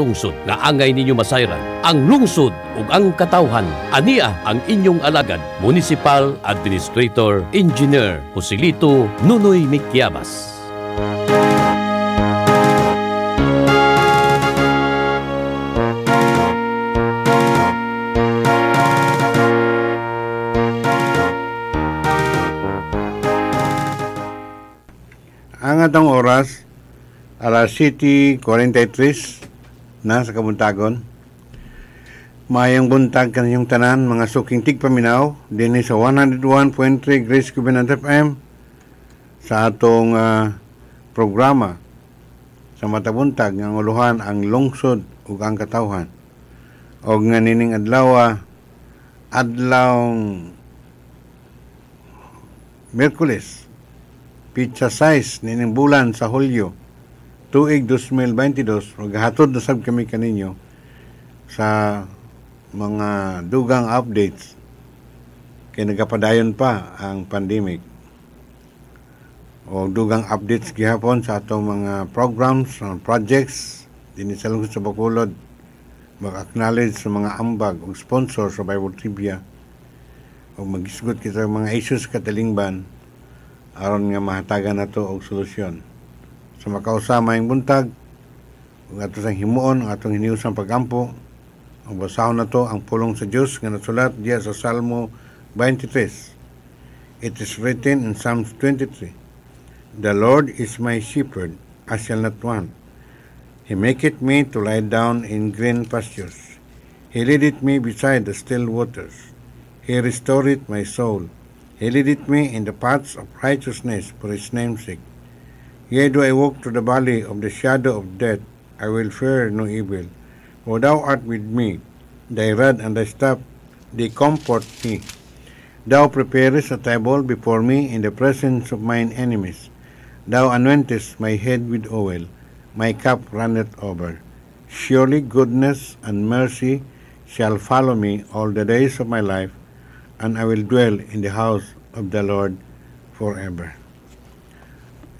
lungsod. angay ninyo masayran ang lungsod ug ang katawhan. Ania ang inyong alagad, Municipal Administrator Engineer Joselito Nunoy Mikyabas. Ang atong oras, alas 43, na sa kabuntagon. Mayang buntag kaniyong tanan, mga suking tigpaminaw, din sa 101.3 Grace Cubanat FM sa atong uh, programa sa matabuntag ng uluhan ang lungsod ug ang katawhan. Og nga nining adlaw ah, adlaw Merkules, pizza size nining bulan sa Hulyo tuig 2022, maghatod na sab kami kaninyo sa mga dugang updates kay nagapadayon pa ang pandemic o dugang updates gihapon sa atong mga programs and projects dinhi sa lungsod sa Bacolod mag-acknowledge sa mga ambag o sponsor sa Bible Trivia o magisgot kita sa mga issues katalingban aron nga mahatagan nato og solusyon sa makausama yung buntag ug ato sang himuon ang atong hiniusang pagampo ang basahon nato ang pulong sa Dios nga nasulat diya sa Salmo 23 It is written in Psalms 23 The Lord is my shepherd I shall not want He maketh me to lie down in green pastures He leadeth me beside the still waters He restoreth my soul He leadeth me in the paths of righteousness for his name's sake Yea, do I walk through the valley of the shadow of death, I will fear no evil. For thou art with me, thy rod and thy staff, they comfort me. Thou preparest a table before me in the presence of mine enemies. Thou anointest my head with oil, my cup runneth over. Surely goodness and mercy shall follow me all the days of my life, and I will dwell in the house of the Lord forever.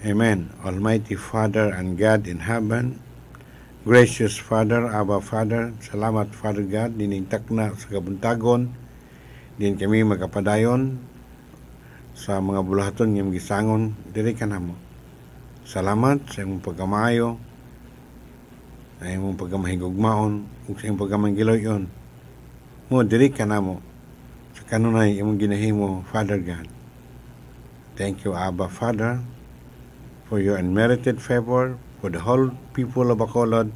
Amen. Almighty Father and God in heaven, Gracious Father, Abba Father, salamat Father God, dinintak na sa kabuntagon, din kami magkapadayon sa mga bulaton yung gisangon, diri ka namo. Salamat sa iyong pagkamayo, sa iyong pagkamahigugmaon, o sa imong pagkamanggiloyon. Mo, diri ka namo. Sa kanunay, iyong ginahimo, Father God. Thank you, Abba Father. for your unmerited favor for the whole people of Bacolod,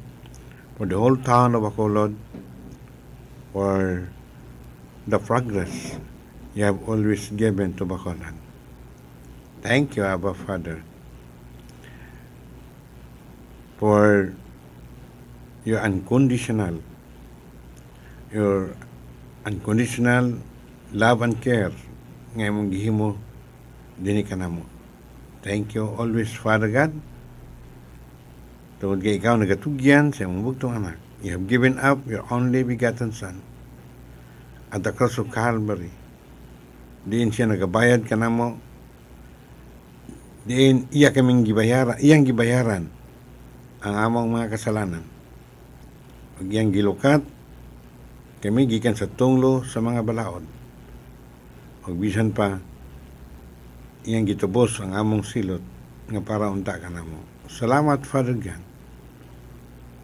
for the whole town of Bacolod, for the progress you have always given to Bacolod. Thank you, Abba Father, for your unconditional, your unconditional love and care ngay mong gihimo dinikanamo. kanamo. Thank you always, Father God. Tungod kay ikaw nagatugyan sa imong bugtong ama. You have given up your only begotten Son at the cross of Calvary. Diin siya nagabayad ka na mo. Diin iya kaming gibayaran, iyang gibayaran ang among mga kasalanan. Pag iyang gilukat, kami gikan sa tunglo sa mga balaod. Pag bisan pa, iyang gitubos ang among silot nga para unta ka namo. Salamat Father God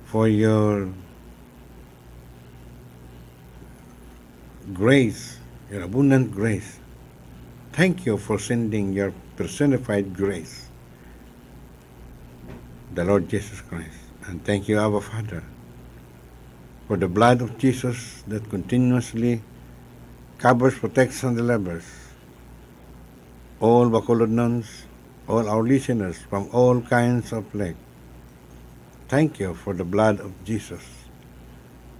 for your grace, your abundant grace. Thank you for sending your personified grace, the Lord Jesus Christ. And thank you, our Father, for the blood of Jesus that continuously covers, protects, and delivers all Bacolodnans, all our listeners from all kinds of plague. Thank you for the blood of Jesus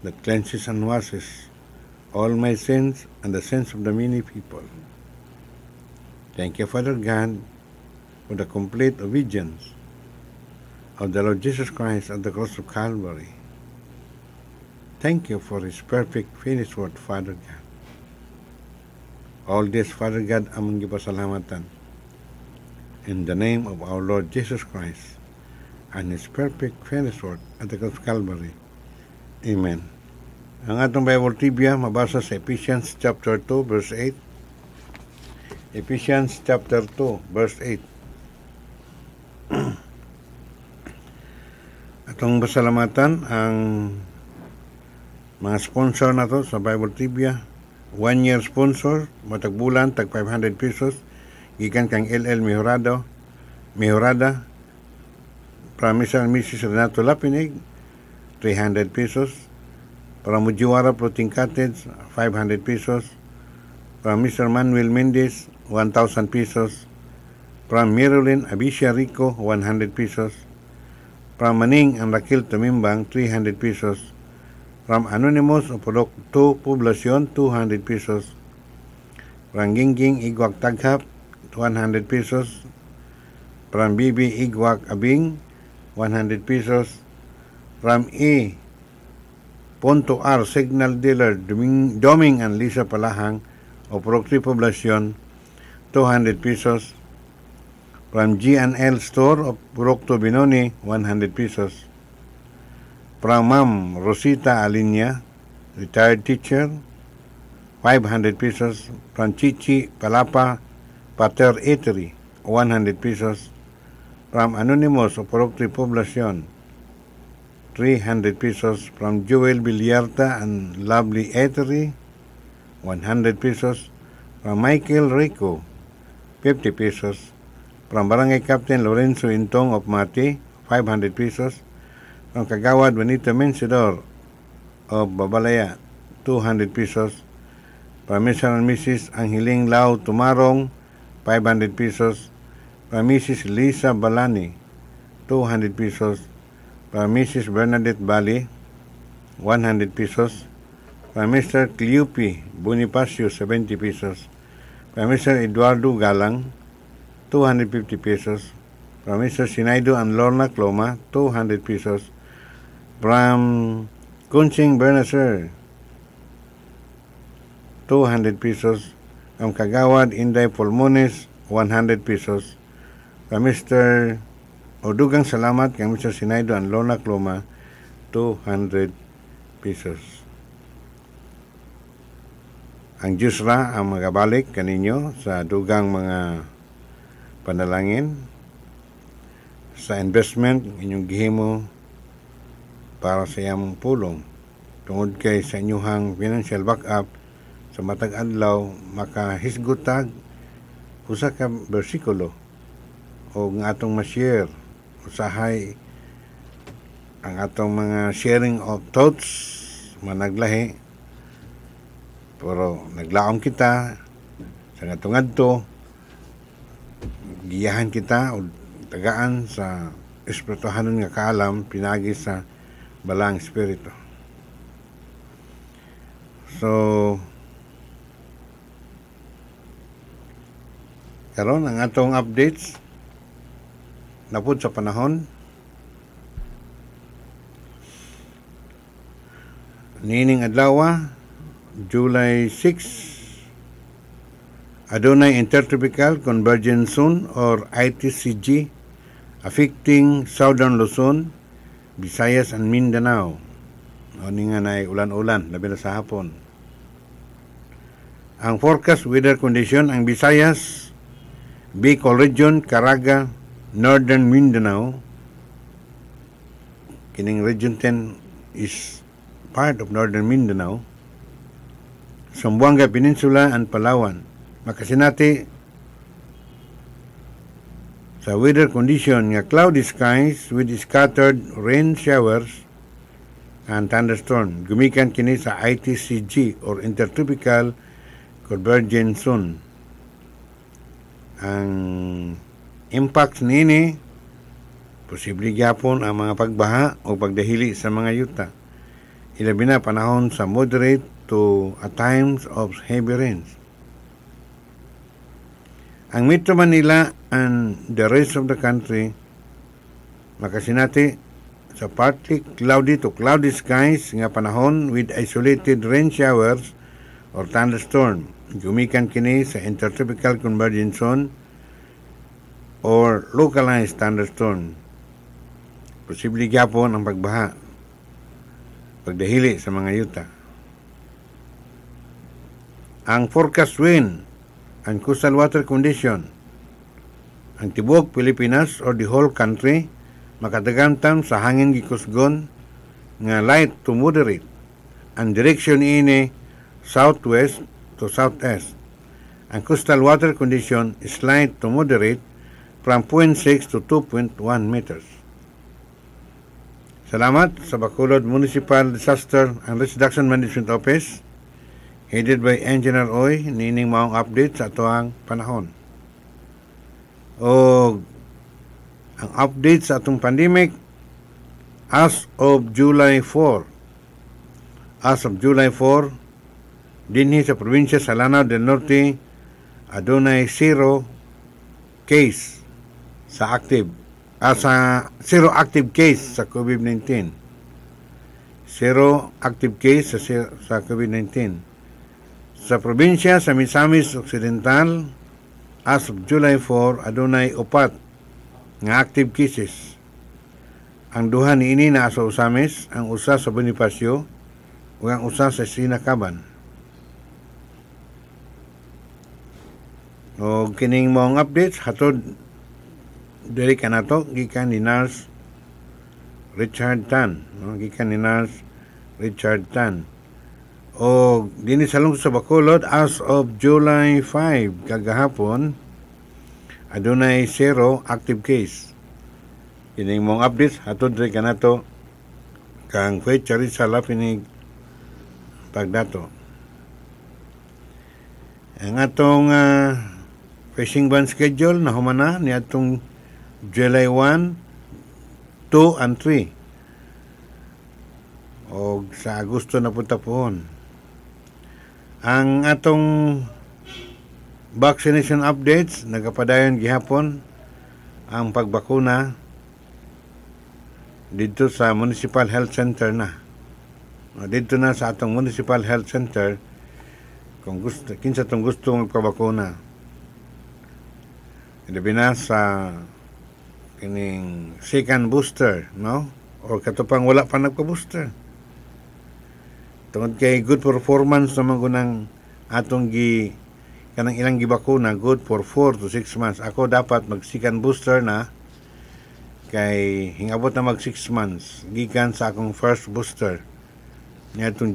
that cleanses and washes all my sins and the sins of the many people. Thank you, Father God, for the complete obedience of the Lord Jesus Christ at the cross of Calvary. Thank you for his perfect finished work, Father God. All this, Father God, among gipasalamatan. In the name of our Lord Jesus Christ and His perfect finished work at the cross Calvary. Amen. Ang atong Bible trivia ah, mabasa sa Ephesians chapter 2 verse 8. Ephesians chapter 2 verse 8. atong pasalamatan ang mga sponsor nato sa Bible trivia ah. One year sponsor, matag bulan, tag 500 pesos. Gikan kang LL Mejorado, Mejorada, Promise and Mrs. Renato Lapinig, 300 pesos. Para Mujiwara Protein Cottage, 500 pesos. para Mr. Manuel Mendez, 1,000 pesos. para Marilyn Abisha Rico, 100 pesos. para Maning and Raquel Tumimbang, 300 pesos From Anonymous Opolok to Poblacion, 200 pesos. Gingging Igwak Taghap, 100 pesos. From BB Igwak Abing, 100 pesos. From E. Ponto R Signal Dealer, Doming, and Lisa Palahang, Opolok to Poblacion, 200 pesos. From G&L Store, of to Binoni, 100 pesos from Ma'am Rosita Alinya, retired teacher, 500 pesos from Chichi Palapa Pater Eatery, 100 pesos from Anonymous Oporokti Poblacion, 300 pesos from Joel Villarta and Lovely Eatery, 100 pesos from Michael Rico, 50 pesos from Barangay Captain Lorenzo Intong of Mati, 500 pesos ang kagawad Benito Mensidor of Babalaya, 200 pesos. Para Mrs. Angeling Lau Tumarong, 500 pesos. Para Mrs. Lisa Balani, 200 pesos. Para Mrs. Bernadette Bali, 100 pesos. Para Mr. Cliupi Bonifacio, 70 pesos. Para Mr. Eduardo Galang, 250 pesos. Para Mr. Sinaido and Lorna Cloma, 200 pesos from Kunching Bernaser. 200 pesos. ang Kagawad Inday Pulmones, 100 pesos. From uh, Mr. Odugang Salamat kay Mr. Sinaido and Lona Cloma, 200 pesos ang Diyos ra ang magabalik kaninyo sa dugang mga panalangin sa investment inyong gihimo para sa iyang pulong tungod kay sa inyuhang financial backup sa matag adlaw makahisgutag usa ka bersikulo o nga atong ma-share usahay ang atong mga sharing of thoughts managlahi pero naglaom kita sa atong adto giyahan kita o tagaan sa espirituhanon nga kaalam pinagi sa Balang Espiritu. So, karon ang atong updates na napod sa panahon nining Adlawa, July 6 adunay intertropical convergence zone or ITCG affecting southern Luzon Visayas and Mindanao. O ni nga na ulan-ulan, labi na sa hapon. Ang forecast weather condition ang Visayas, Bicol Region, Caraga, Northern Mindanao. Kining Region 10 is part of Northern Mindanao. Sambuanga Peninsula and Palawan. Makasinati, sa weather condition nga cloudy skies with scattered rain showers and thunderstorm. Gumikan kini sa ITCG or Intertropical Convergence Zone. Ang impact nini posible gyapon ang mga pagbaha o pagdahili sa mga yuta. Ilabi na panahon sa moderate to at times of heavy rains ang Metro Manila and the rest of the country, makasinati sa partly cloudy to cloudy skies nga panahon with isolated rain showers or thunderstorm. Gumikan kini sa intertropical convergence zone or localized thunderstorm. Posible gyapon ang pagbaha pagdahili sa mga yuta. Ang forecast wind and coastal water condition. Ang tibuok Pilipinas or the whole country makadagantam sa hangin gikusgon nga light to moderate. Ang direction ini southwest to southeast. Ang coastal water condition is light to moderate from 0.6 to 2.1 meters. Salamat sa Bacolod Municipal Disaster and Risk Reduction Management Office headed by Engineer Oy nining maong update sa atuang panahon. O ang update sa atong pandemic as of July 4. As of July 4, dinhi sa probinsya sa Lanao del Norte adunay 0 case sa active uh, sa 0 active case sa COVID-19. 0 active case sa sa COVID-19. Sa probinsya sa Misamis Occidental, as of July 4, adunay upat nga active cases. Ang duha ini na sa Usamis, ang usa sa Bonifacio, ug ang usa sa Sinakaban. Og kining mong updates hatod diri kanato gikan ni Nurse Richard Tan, no? gikan ni Nurse Richard Tan o dinhi sa sa Bacolod as of July 5 kagahapon adunay zero active case. Ining mong update hatod rin kanato kang feature sa lapinig pagdato. Ang atong uh, fishing ban schedule na humana ni atong July 1, 2 and 3. O sa Agosto na punta poon. Ang atong vaccination updates nagapadayon gihapon ang pagbakuna dito sa Municipal Health Center na. Dito na sa atong Municipal Health Center kung gusto kinsa tong gusto magpabakuna. Ilabi na sa kining second booster, no? O katupang wala pa nagpa-booster tungod kay good performance naman ko ng atong gi kanang ilang gibakuna good for 4 to 6 months ako dapat mag second booster na kay hingabot na mag 6 months gikan sa akong first booster niadtong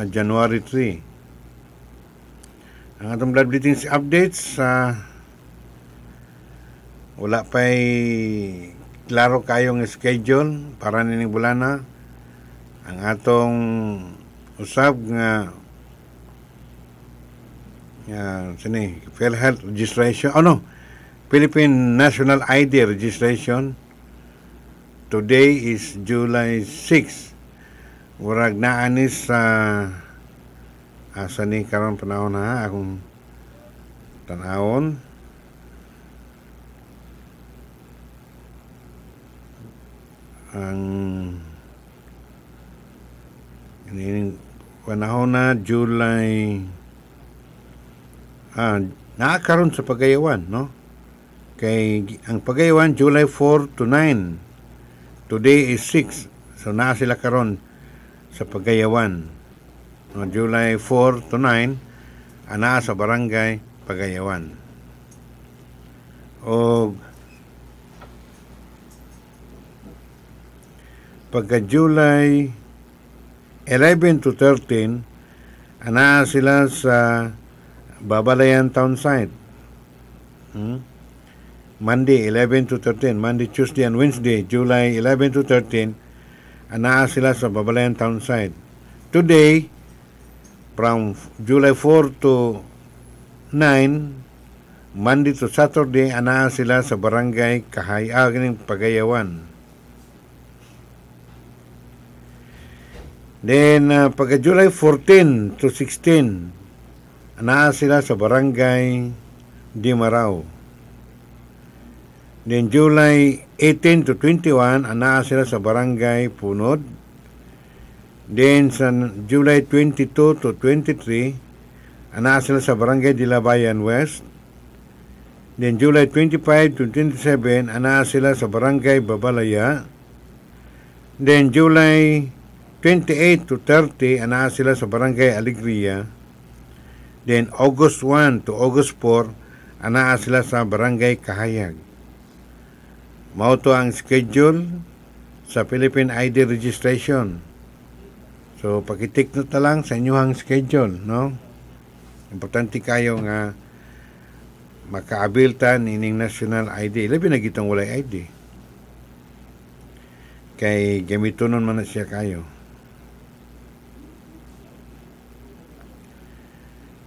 ah, January 3 ang atong blood bleeding updates sa uh, wala pa'y klaro kayong schedule para nining bulana ang atong usab nga nga sini PhilHealth Registration ano oh Philippine National ID Registration today is July 6 Warag na ah, ah, anis sa uh, asa ni karon panahon ha akong tanahon ang ining Wanahona, July... Ah, nakakaroon sa Pagayawan, no? Kay, ang Pagayawan, July 4 to 9. Today is 6. So, na sila karon sa Pagayawan. No, July 4 to 9, ana sa barangay Pagayawan. O pagka July 11 to 13, ana sila sa Babalayan Town Site. Hmm? Monday 11 to 13, Monday, Tuesday and Wednesday, July 11 to 13, ana sila sa Babalayan Town Site. Today, from July 4 to 9, Monday to Saturday, ana sila sa Barangay Kahayag Kahayagning Pagayawan. Then, uh, pagka July 14 to 16, naa sila sa barangay Dimarao. Then, July 18 to 21, anaa sila sa barangay Punod. Then, sa July 22 to 23, anaa sila sa barangay Dilabayan West. Then July 25 to 27, anaa sila sa Barangay Babalaya. Then July 28 to 30, ana sila sa Barangay Alegria. Then August 1 to August 4, ana sila sa Barangay Kahayag. Mauto ang schedule sa Philippine ID registration. So, pakitik na ta lang sa inyong schedule, no? Importante kayo nga makaabiltan ining national ID. Labi na gitong walay ID. Kay gamitonon man na siya kayo.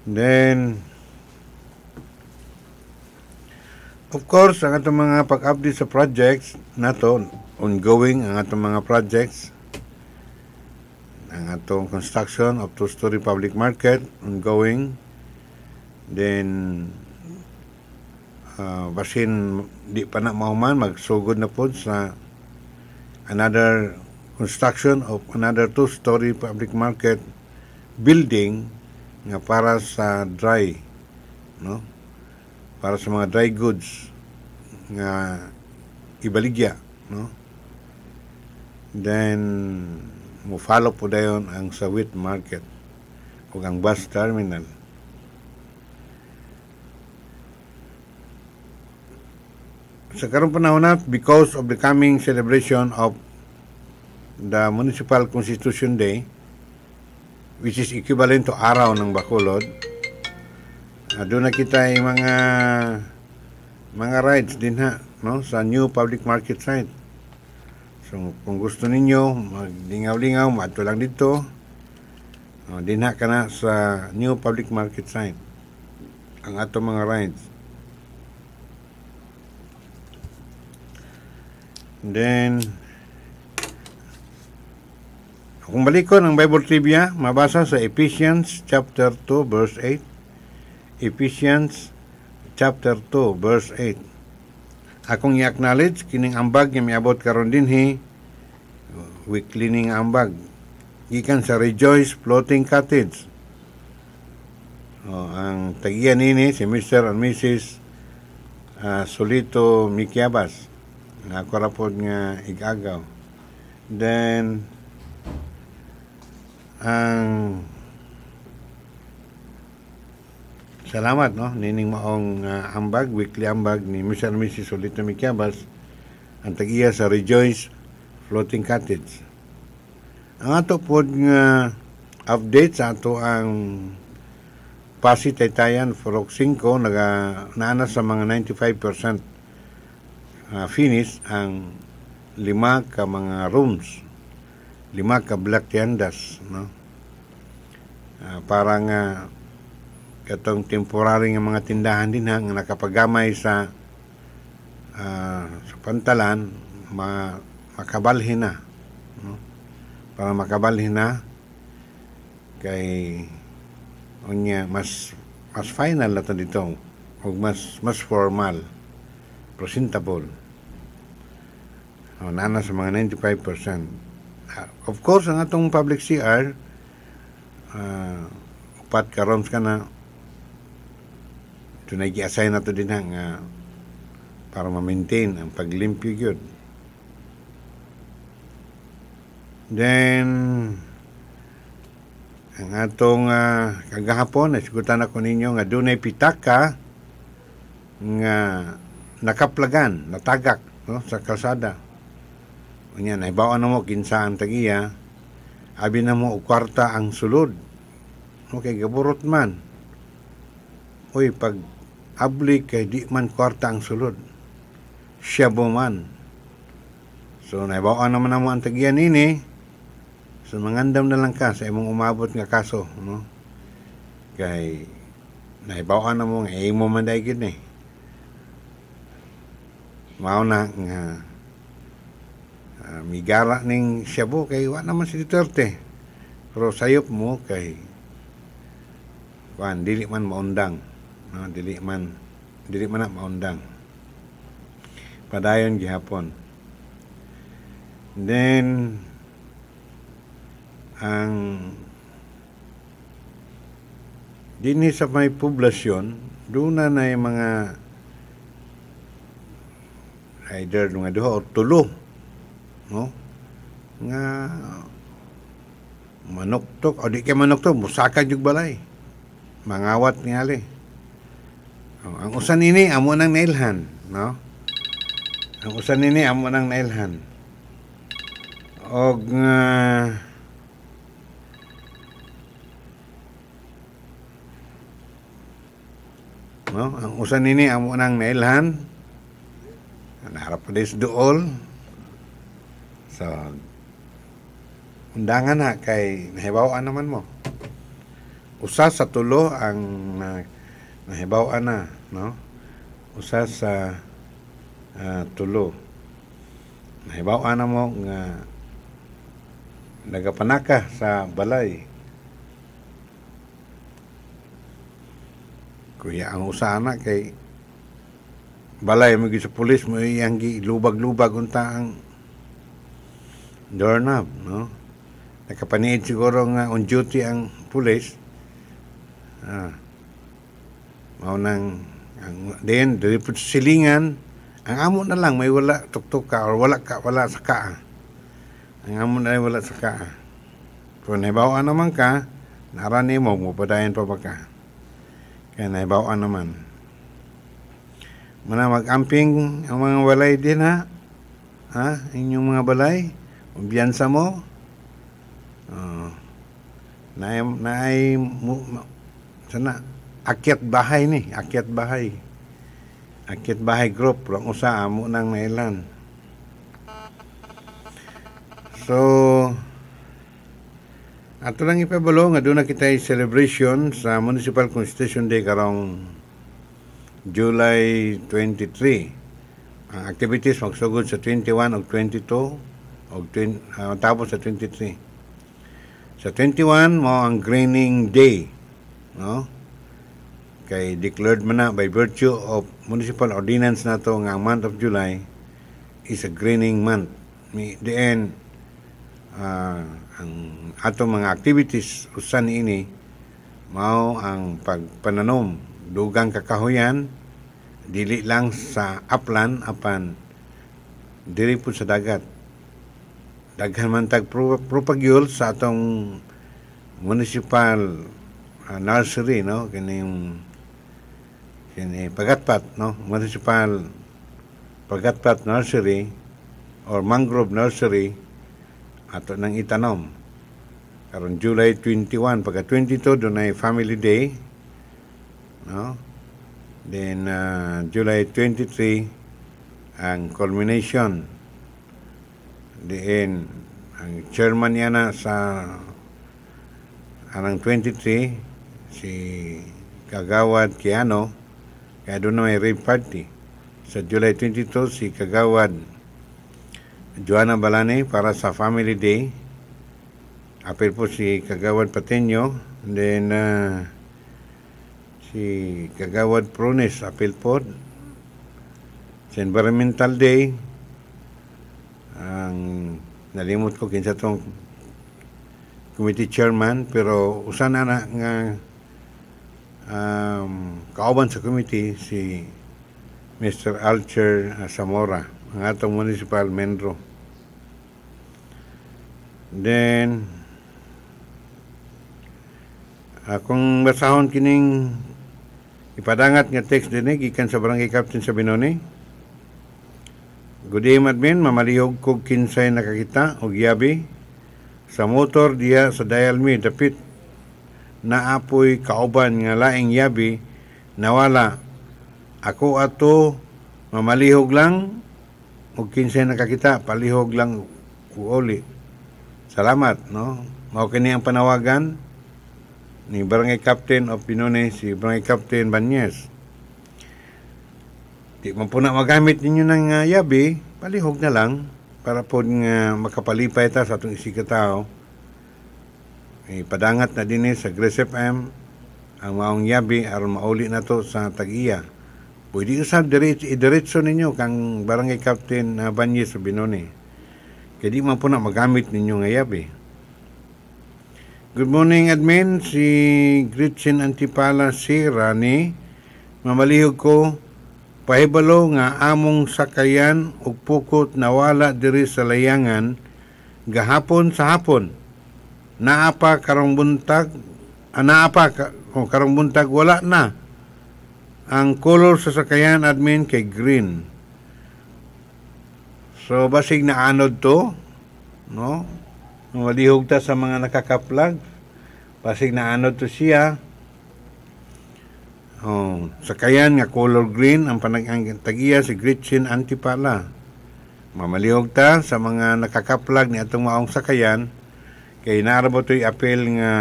Then, of course, ang atong mga pag-update sa projects nato, ongoing ang atong mga projects. Ang atong construction of two-story public market, ongoing. Then, uh, basin di pa na mahuman, magsugod na po sa another construction of another two-story public market building nga para sa dry no para sa mga dry goods nga ibaligya no then mo follow po dayon ang sa wheat market ug ang bus terminal sa karong panahon na because of the coming celebration of the Municipal Constitution Day which is equivalent to araw ng Bacolod. Uh, doon na kita yung mga mga rides din ha no? sa new public market site. So kung gusto ninyo maglingaw-lingaw, mato lang dito. Uh, ah, dinha ka na sa new public market site ang ato mga rides. And then kung balik ko ang Bible trivia, mabasa sa Ephesians chapter 2 verse 8. Ephesians chapter 2 verse 8. Akong i-acknowledge kining ambag nga miabot karon dinhi weekly ning ambag gikan sa Rejoice Floating Cottage. Oh, ang tagiya nini si Mr. and Mrs. Uh, ah, Solito Mikiabas. Ako rapod nga igagaw. Then, ang salamat no nining maong uh, ambag weekly ambag ni Mr. and Mrs. Solito Mikyabas ang tagiya sa Rejoice Floating Cottage ang ato pod nga update sa ato ang Pasi Taytayan Forok 5 naga naana sa mga 95% uh, ah, finish ang lima ka mga rooms lima black tiendas, no? Uh, ah, para nga ah, itong temporary nga mga tindahan din ha, nga nakapagamay sa uh, sa pantalan, ma makabalhin na. No? Para makabalhin na kay unya mas mas final na dito o mas mas formal presentable o nana sa mga 95% of course, ang atong public CR, uh, ah, upat karon ka na, ito na i-assign na ito din ang, uh, para ma-maintain ang paglimpyo yun. Then, ang atong uh, kagahapon, nasigutan ako ninyo nga dunay pitaka nga nakaplagan, natagak no, sa kalsada. Unya na ibawa na mo kinsahan tag iya. Abi na mo kwarta ang sulod. Okay, gaburot man. Uy, pag abli kay di man kwarta ang sulod. Siya man. So, naibawa naman na mo ang tag iya nini. So, mangandam na lang ka sa imong umabot nga kaso. No? Kay, naibawa na mo nga imo man dahil gini. Mao na nga uh, ah, migara ning Shabu kay wa naman si Duterte pero sayop mo kay kan dili man maundang no dili man dili man na maundang padayon gihapon then ang dinhi sa may poblasyon duna na yung mga either mga duha o tulo no nga manok to o di kay manok to busakan jug balay mangawat ngali o, ang usan ini amo nang nailhan no ang usan ini amo nang nailhan og nga No? Ang usan ini amo nang nailhan. Naharap pa dool. So, undangan na kay nahibawaan naman mo. Usa sa tulo ang na, nahibawaan na, no? Usa sa uh, tulo. Nahibawaan na mo nga nagapanaka sa balay. Kuya ang usana kay balay mo sa pulis mo iyang gilubag-lubag unta ang doorknob, no? Nakapaningin siguro nga on duty ang pulis. Ah. Maunang, ang, then, dari po silingan, ang amo na lang, may wala tuktok ka, or wala ka, wala sa ka. Ang amo na lang, wala sa ka. Kung naibawa naman ka, narani mo, mupadayan pa ba ka? Kaya naibawa naman. Mana mag-amping ang mga walay din ha? Ha? Inyong mga balay? umbiyansa mo, uh, ah. na, na ay, mu, sana, akyat bahay ni, akyat bahay. Akyat bahay group, lang usa, amo nang nailan. So, ato lang ipabalo nga doon na kita celebration sa Municipal Constitution Day karong July 23. Ang activities magsugod sa 21 o 22 o uh, tapos sa 23. Sa 21 mo ang greening day, no? Kay declared man na by virtue of municipal ordinance na to nga month of July is a greening month. Ni the end uh, ah, ang ato mga activities usan ini mao ang pagpananom dugang kakahuyan dili lang sa upland apan diri po sa dagat daghan man tag propagyol sa atong municipal uh, nursery no kining kini pagatpat no municipal pagatpat nursery or mangrove nursery ato nang itanom karon July 21 pagka 22 dunay family day no then uh, July 23 ang culmination diin ang chairman niya na sa anang 23 si Kagawad Kiano kaya doon na may rave party sa July 22 si Kagawad Joanna Balane para sa family day apel po si Kagawad Pateño and then uh, si Kagawad Prunes apel po sa environmental day ang nalimot ko kinsa tong committee chairman pero usa na, na nga um, kauban sa committee si Mr. Alcher Zamora ang atong municipal membro then akong basahon kining ipadangat nga text dinig eh, gikan sa barangay captain sa Binoni Good Gudim admin, mamalihog kog kinsay nakakita og yabi sa motor diya sa Dialmi dapit na apoy kauban nga laing yabi nawala. Ako ato mamalihog lang og kinsay nakakita palihog lang kuoli. Salamat no. Mao kini ang panawagan ni Barangay Captain of Pinone si Barangay Captain Banyes. Di man po na magamit ninyo ng uh, yabi, palihog na lang para po nga uh, makapalipay ta sa atong isikataw. Eh, padangat na din eh sa Grace FM ang maong yabe aron mauli na to sa tag-iya. Pwede usab diretso idiretso ninyo kang barangay captain uh, Banyes Binone. Kaya di man po na magamit ninyo ng yabe. Good morning, admin. Si Gretchen Antipala si Rani. Mamalihog ko Pahibalo nga among sakayan ug pukot nawala diri sa layangan gahapon sa hapon. Naapa karong buntag, ah, naapa oh, karong buntag wala na. Ang color sa sakayan admin kay green. So basig na anod to, no? Malihog ta sa mga nakakaplag. Basig na anod to siya Oh, sakayan nga color green ang panaganggan tagiya si Gretchen Antipala. Mamaliog ta sa mga nakakaplag ni atong maong sakayan kay narabo to'y apel nga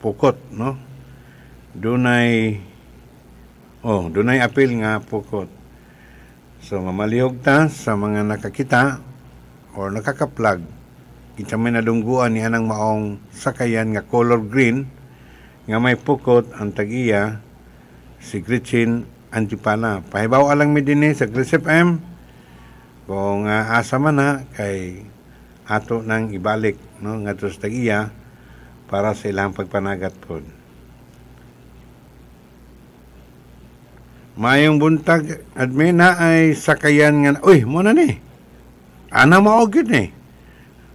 pukot, no? Dunay oh, dunay apel nga pukot. So mamaliog ta sa mga nakakita or nakakaplag kita may nadungguan ni anang maong sakayan nga color green nga may pukot ang tagiya si Gretchen Antipana. Pahibaw alang mi dinhi eh sa Grace FM kung uh, asa man na kay ato nang ibalik no ngadto sa iya para sa ilang pagpanagat pod. Mayong buntag admin na ay sakayan nga uy mo na ni. Ana mo gyud ni. Eh.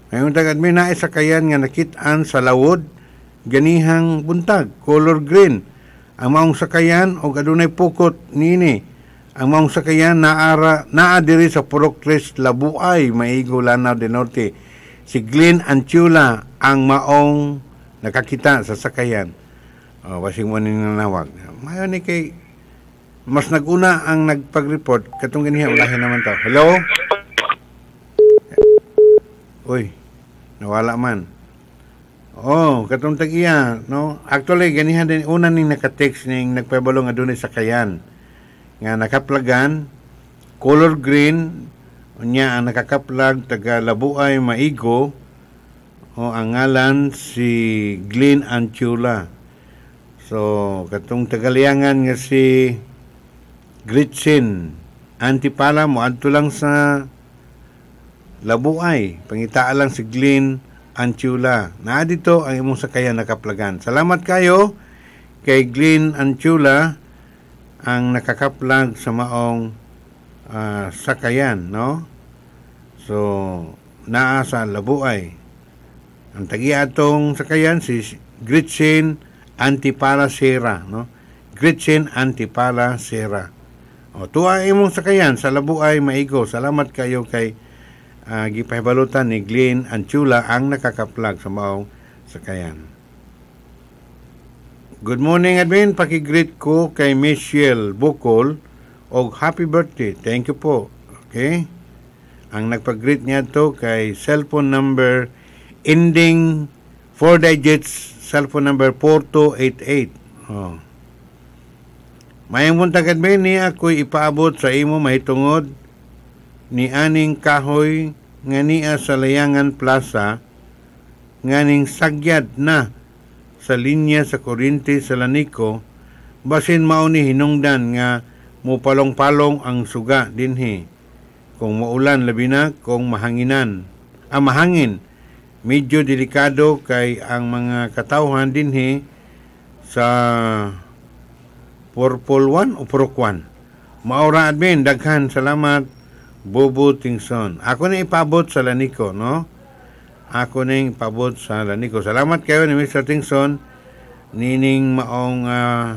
Mayong buntag admin na ay sakayan nga nakit-an sa lawod ganihang buntag color green ang maong sakayan o adunay pukot nini ang maong sakayan naara naa diri sa Purok Tres Labuay Maigo Lanao de Norte si Glenn Antiola ang maong nakakita sa sakayan o basing mo ninanawag mayo ni kay mas naguna ang nagpag-report katong ganiha ulahin naman to hello oy nawala man. Oh, katong tag no? Actually, ganihan din una ning naka-text ning nagpabalo nga dunay sakayan nga nakaplagan color green unya ang nakakaplag taga Labuay Maigo o oh, ang ngalan si Glenn Antula. So, katong tagaliangan nga si Gretchen Antipala mo adto lang sa Labuay. Pangita lang si Glenn Antula. Na dito ang imong sakayan nakaplagan. Salamat kayo kay Glenn Antula ang nakakaplag sa maong uh, sakayan, no? So, naa sa Labuay. Ang tagiatong sakayan si Gretchen Antipala Sera, no? Gretchen Antipala Sera. O, tuwa imong sakayan sa Labuay, Maigo. Salamat kayo kay uh, gipahibalutan ni Glenn Anchula ang nakakaplag sa maong sakayan. Good morning, Admin. Pakigreet ko kay Michelle Bukol og happy birthday. Thank you po. Okay? Ang nagpag-greet niya to kay cellphone number ending 4 digits, cellphone number 4288. Oh. Mayang muntag, Admin, niya ako'y ipaabot sa imo mahitungod ni aning kahoy nga niya sa Layangan Plaza nganing sagyad na sa linya sa Korinte sa Lanico basin mao ni hinungdan nga mupalong-palong ang suga dinhi kung maulan labi na kung mahanginan ang ah, mahangin medyo delikado kay ang mga katawhan dinhi sa Purple One o Purok One. Maura admin, daghan salamat. Bobo Tingson. Ako na ipabot sa laniko, no? Ako na ipabot sa laniko. Salamat kayo ni Mr. Tingson. Nining maong uh,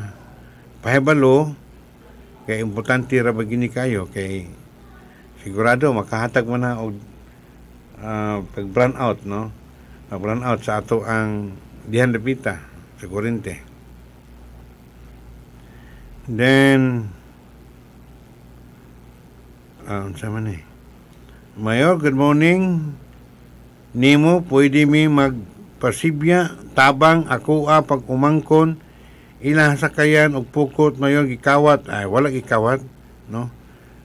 pahibalo. Kay importante ra bagini kayo. Kay sigurado makahatag man na og uh, pag brown out, no? Pag brown out sa ato ang dihan dapita sa kurente. Then, Ah, um, unsa man eh. Mayor, good morning. Nimo, pwede mi magpasibya tabang ako a pag umangkon ilang sakayan og pukot mayor gikawat ay wala gikawat no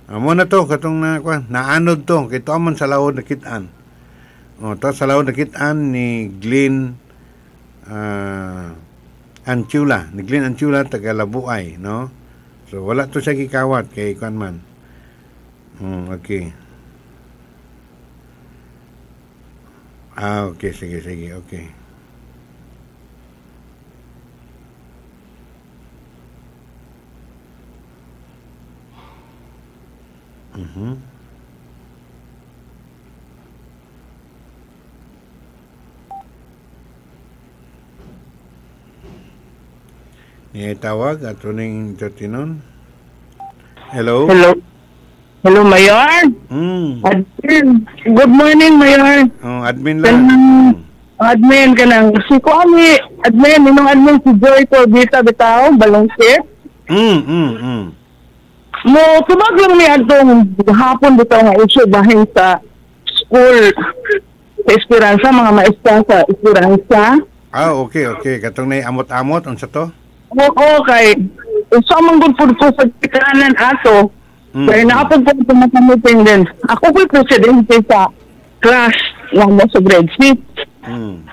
amo na to katong na kwan naanod to kito man sa laod nakitaan oh to sa laod nakitaan ni Glenn uh, ah, Anchula ni Glenn Anchula taga Labuay no so wala to siya gikawat kay kwan man Mm, aquí. Ah, ok, sigue, sigue, okay Uh eh, -huh. Ni tawag at tuning tatinon. Hello. Hello. Hello, Mayor. Mm. Admin. Good morning, Mayor. Oh, admin lang. Kanang, admin ka lang. Si Kwame, admin, ninong admin si Joy Corbita Bitaw, Balongse. Mm, mm, mm. Mo, tubag lang ni Adtong hapon dito nga issue bahin sa school sa Esperanza, mga maestra sa Esperanza. Ah, okay, okay. Katong na amot-amot, unsa to? Oo, okay. Sa so, manggod po sa kanan ato, Mm. Kaya nakapagpunta na kami pendant. Ako po'y presidente sa class ng Boss of Red Seat. Mm.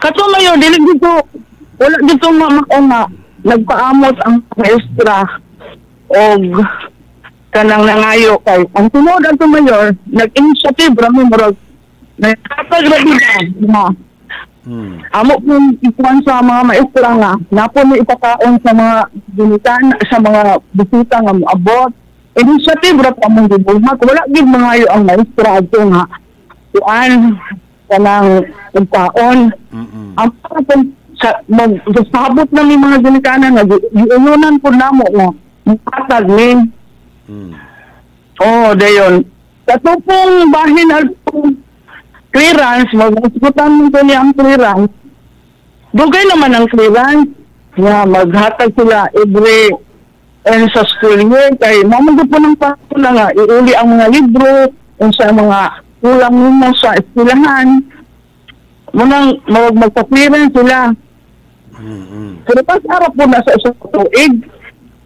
Kato mayor, dili dito, wala dito mamakuna. Nagpaamot ang maestra o kanang nangayo kay ang tunod ang mayor, nag-initiative ramin mo na kapag na Hmm. Amo pong ikuan sa mga maestra nga, napon mo ipakaon sa mga gunitan, sa mga bisita nga moabot. Initiative ra pa mong gibuhat. Wala gid mangayo ang maestra ato nga. Kuan, kanang pagkaon. Mm-mm. Ang pagkaon sa mag na ni mga ginikanan nga iununan po namo nga matag ni mm. oh dayon sa tupong bahin at clearance, mag-asikutan nito niya ang clearance. Dugay naman ang clearance. Yeah, maghatag sila every and eh, sa school year kay mamagot po ng pakula nga iuli ang mga libro and sa mga kulang nimo sa eskulahan munang mawag magpa-clearance sila mm-hmm. pero pas araw po na sa isang tuig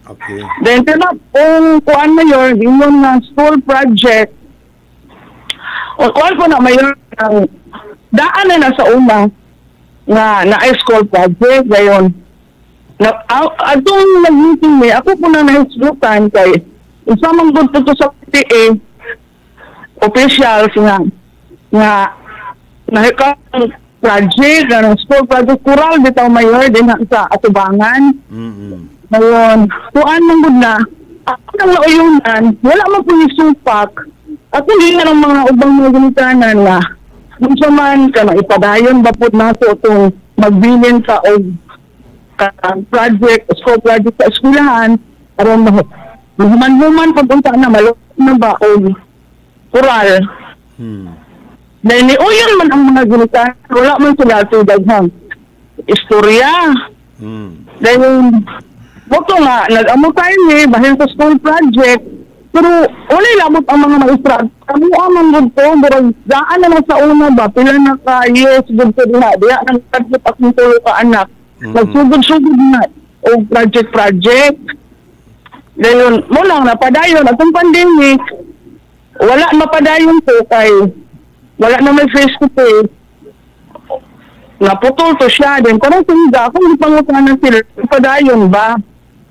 okay then tina kung kuan na yun yung school project o kuan po na mayor ang daan na nasa una na na school project gayon na ah, atong nag-meeting ni ako po na nahislutan kay isang mang bunto to sa PTA officials nga nga nahikang project nga school project kural bitaw mayor din sa atubangan mm-hmm. ngayon kuan man gud na ako nang laoyonan wala man po yung supak ako din na ng mga ubang mga ginitanan na unsa man ka maipadayon ba pud nato itong magbilin ka og ka project, school project sa eskwelahan aron mahuman-human pag unta na malo na ba og oral. Hmm. Dahil ni man ang mga ginitan, wala man sila ito daghang istorya. Hmm. Dahil, buto nga, nag-amo tayo ni, bahin sa school project, pero wala lamot ang mga maistrad. Kami aman gud ko, pero daan na sa una ba, pila na ka years gud ko diha, diha nang tatlot akong tulo ka anak. Mm-hmm. Nagsugod-sugod na. O project-project. Dayon, mo lang napadayon atong pandemic. Wala mapadayon ko kay wala na may face to face. Naputol to siya din. Kung sunda, kung ipangutanan sila, napadayon ba?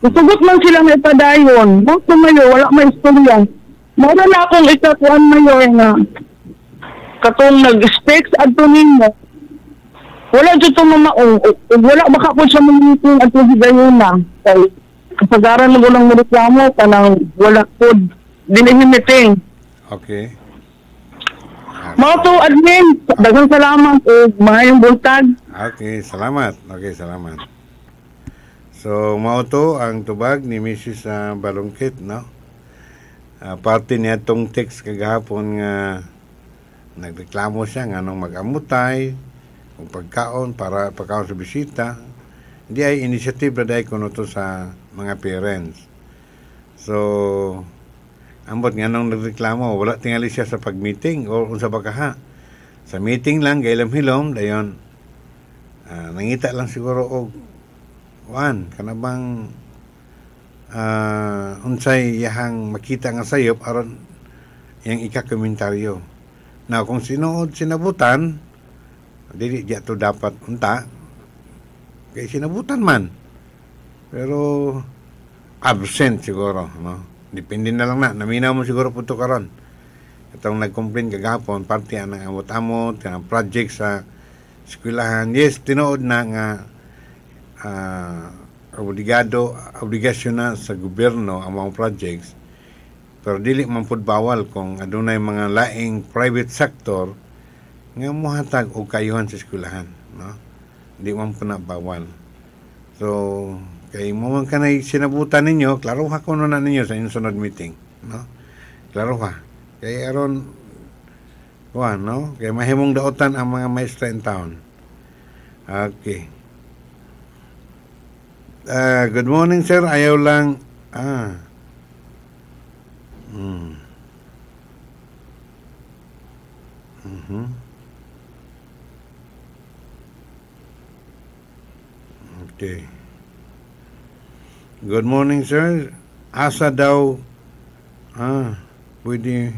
Musugot lang sila may padayon. Huwag tumayo, wala may istorya. Mara na akong ikatuan mayor nga. Katong nag-specs at tunin mo. Wala dito mamao. Wala baka po sa mga meeting at higayon na. Kay, kapagaran mo ng reklamo, tanang wala food. Dinihin meeting. Okay. Mao to admin, daghang salamat ug eh, maayong buntag. Okay, salamat. Okay, salamat. So, mao to ang tubag ni Mrs. Ah, Balungkit, no? Uh, parte niya tong text kagahapon nga nagreklamo siya nga nung mag-amutay, kung pagkaon, para pagkaon sa bisita. Hindi ay initiative na dahil kuno to sa mga parents. So, ambot nga nung nagreklamo, wala tingali siya sa pag-meeting o kung sa bakaha. Sa meeting lang, gailam-hilom, dayon, uh, nangita lang siguro og kuan kanabang uh, ah, unsay yahang makita nga sayop aron yang ika komentaryo na kung sinuod sinabutan dili di to dapat unta kay sinabutan man pero absent siguro no depende na lang na naminaw mo siguro puto karon itong nag-complain kagahapon parte ang amot-amot ang project sa eskwelahan yes tinuod na nga uh, uh, obligado obligasyon na sa gobyerno ang mga projects pero dili man pud bawal kung adunay mga laing private sector nga mohatag og kayuhan sa eskwelahan no di man po na bawal so kay mo man kanay sinabutan ninyo klaro ha kuno na ninyo sa inyong sunod meeting no klaro ha kay aron kuan no kay mahimong daotan ang mga maestra in town okay Uh, good morning, sir. Ayaw lang. Ah. Hmm. Mm-hmm. Okay. Good morning, sir. Asa daw ah, pwede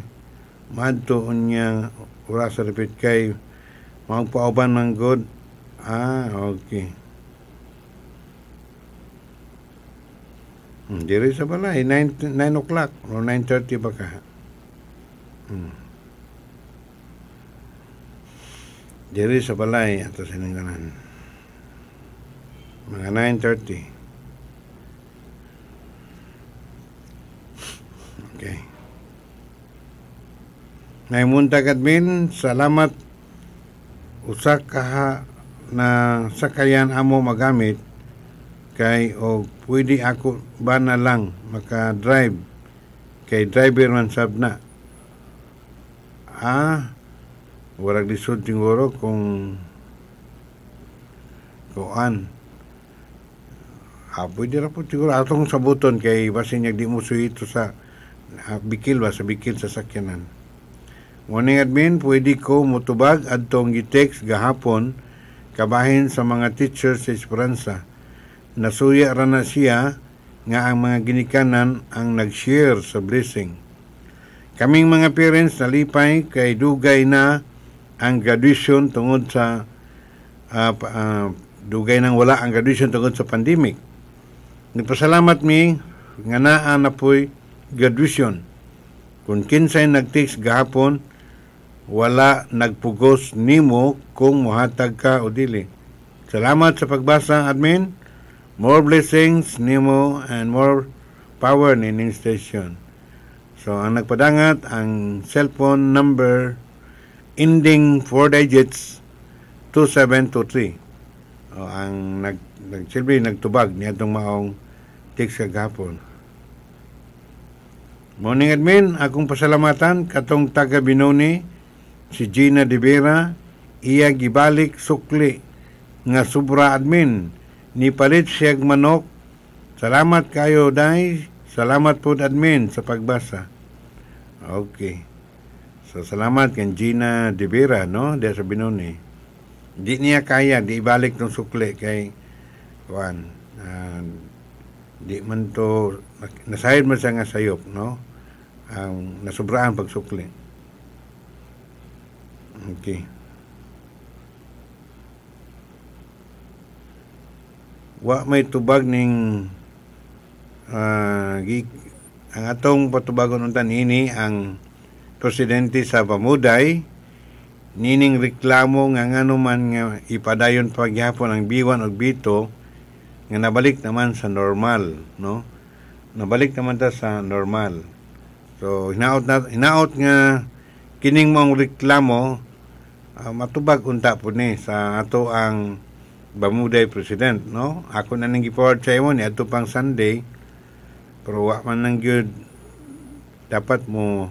maadtoon niya wala sa repeat kay magpauban ng good. Ah, okay. Hmm, diri sa balay, 9, 9 o'clock o 9.30 ba ka? Hmm. Diri sa balay eh, ato sa ningganan. Mga 9.30. Okay. Naimunta kadmin, salamat Usak ka na sakayan amo magamit kay o pwede ako ba na lang maka-drive kay driver man sab na ah warag lisod siguro kung kuan ah pwede ra po siguro atong sabuton kay basin niya di mo suhito sa ah, bikil ba sa bikil sa sakyanan Morning admin, pwede ko mutubag at tong gi gahapon kabahin sa mga teachers sa Esperanza Nasuya rana siya nga ang mga ginikanan ang nag-share sa blessing. Kaming mga parents nalipay kay dugay na ang graduation tungod sa uh, uh, dugay nang wala ang graduation tungod sa pandemic. Nagpasalamat mi nga naa na po'y graduation. Kung kinsay nag-text gahapon, wala nagpugos nimo kung muhatag ka o dili. Salamat sa pagbasa, admin more blessings nimo and more power ni station. So ang nagpadangat ang cellphone number ending 4 digits 2723. O, ang nag nagsilbi nagtubag niya tong maong text kagapon. Morning admin, akong pasalamatan katong taga Binoni si Gina De Vera iya gibalik sukli nga subra admin ni Nipalit siyag manok. Salamat kayo, Dai. Salamat po, admin, sa pagbasa. Okay. So, salamat kay Gina De Vera, no? Dia sa Binoni. Di niya kaya, di ibalik ng sukli kay Juan. Uh, di man to, nasayad man siya nga sayop, no? Ang um, nasubraan pagsukli. Okay. wa may tubag ning uh, ah, gig, ang atong patubagon unta ini ang presidente sa pamuday nining reklamo nga ngano man nga ipadayon pagyapon ang B1 ug B2 nga nabalik naman sa normal no nabalik naman ta sa normal so hinaot na, hinaot nga kining mong reklamo uh, matubag unta po ni sa ato ang Bamuday President, no? Ako na nang gipawad sa imo ni ato pang Sunday, pero wa man nang gyud dapat mo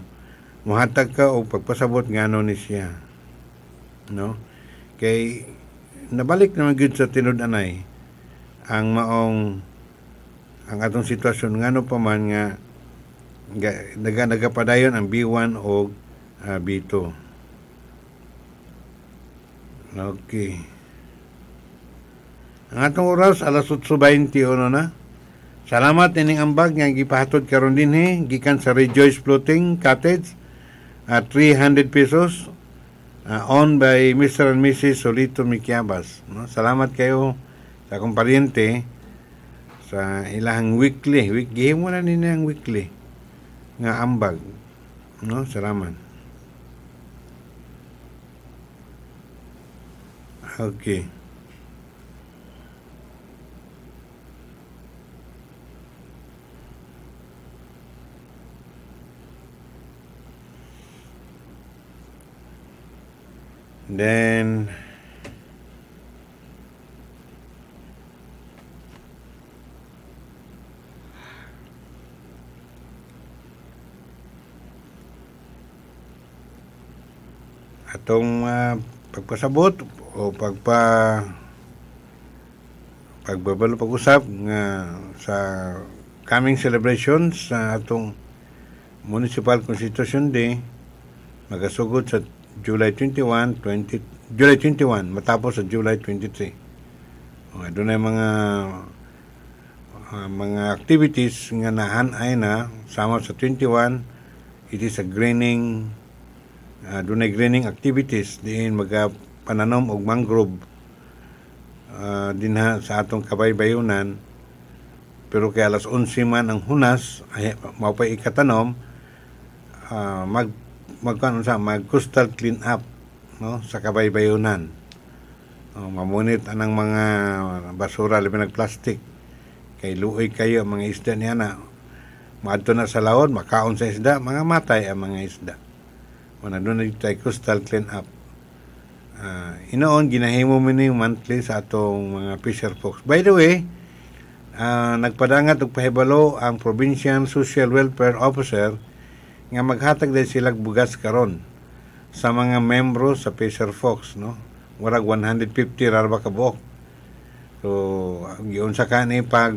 muhatag ka o pagpasabot ngano ni siya. No? Kay nabalik naman gyud sa tinud-anay ang maong ang atong sitwasyon ngano pa man nga naga nagapadayon ang B1 o uh, ah, B2. Okay. Ang atong oras alas 8:21 na. Salamat ining ambag nga gipahatod karon din dinhi gikan sa Rejoice Floating Cottage at ah, 300 pesos uh, ah, on by Mr. and Mrs. Solito Mikiabas. No? Salamat kayo sa akong paryente sa ilang weekly. Week, gihimo na nila ang weekly nga ambag. No? Salamat. Okay. then atong uh, pagpasabot o pagpa pagbabalo pag-usap nga sa coming celebration sa atong Municipal Constitution Day magasugod sa July 21, 20, July 21, matapos sa July 23. Okay, doon ay mga uh, mga activities nga nahanay na sama sa 21, it is a greening uh, ah, dunay greening activities din maga pananom og mangrove uh, ah, dinha sa atong kabaybayonan pero kay alas 11 man ang hunas ay mao pa ikatanom uh, mag magkano sa mag coastal clean up no sa kabaybayonan. Oh, mamunit anang mga basura labi ng plastic. Kay luoy kayo mga isda niya na maadto na sa laon, makaon sa isda, mga matay ang mga isda. O na doon na coastal clean up. Uh, inoon, ginahimo mo ni monthly sa atong mga fisher folks. By the way, uh, nagpadangat og pahibalo ang Provincial Social Welfare Officer nga maghatag din sila bugas karon sa mga membro sa Fisher Fox no warag 150 ra ba kabuok so giun sa kani pag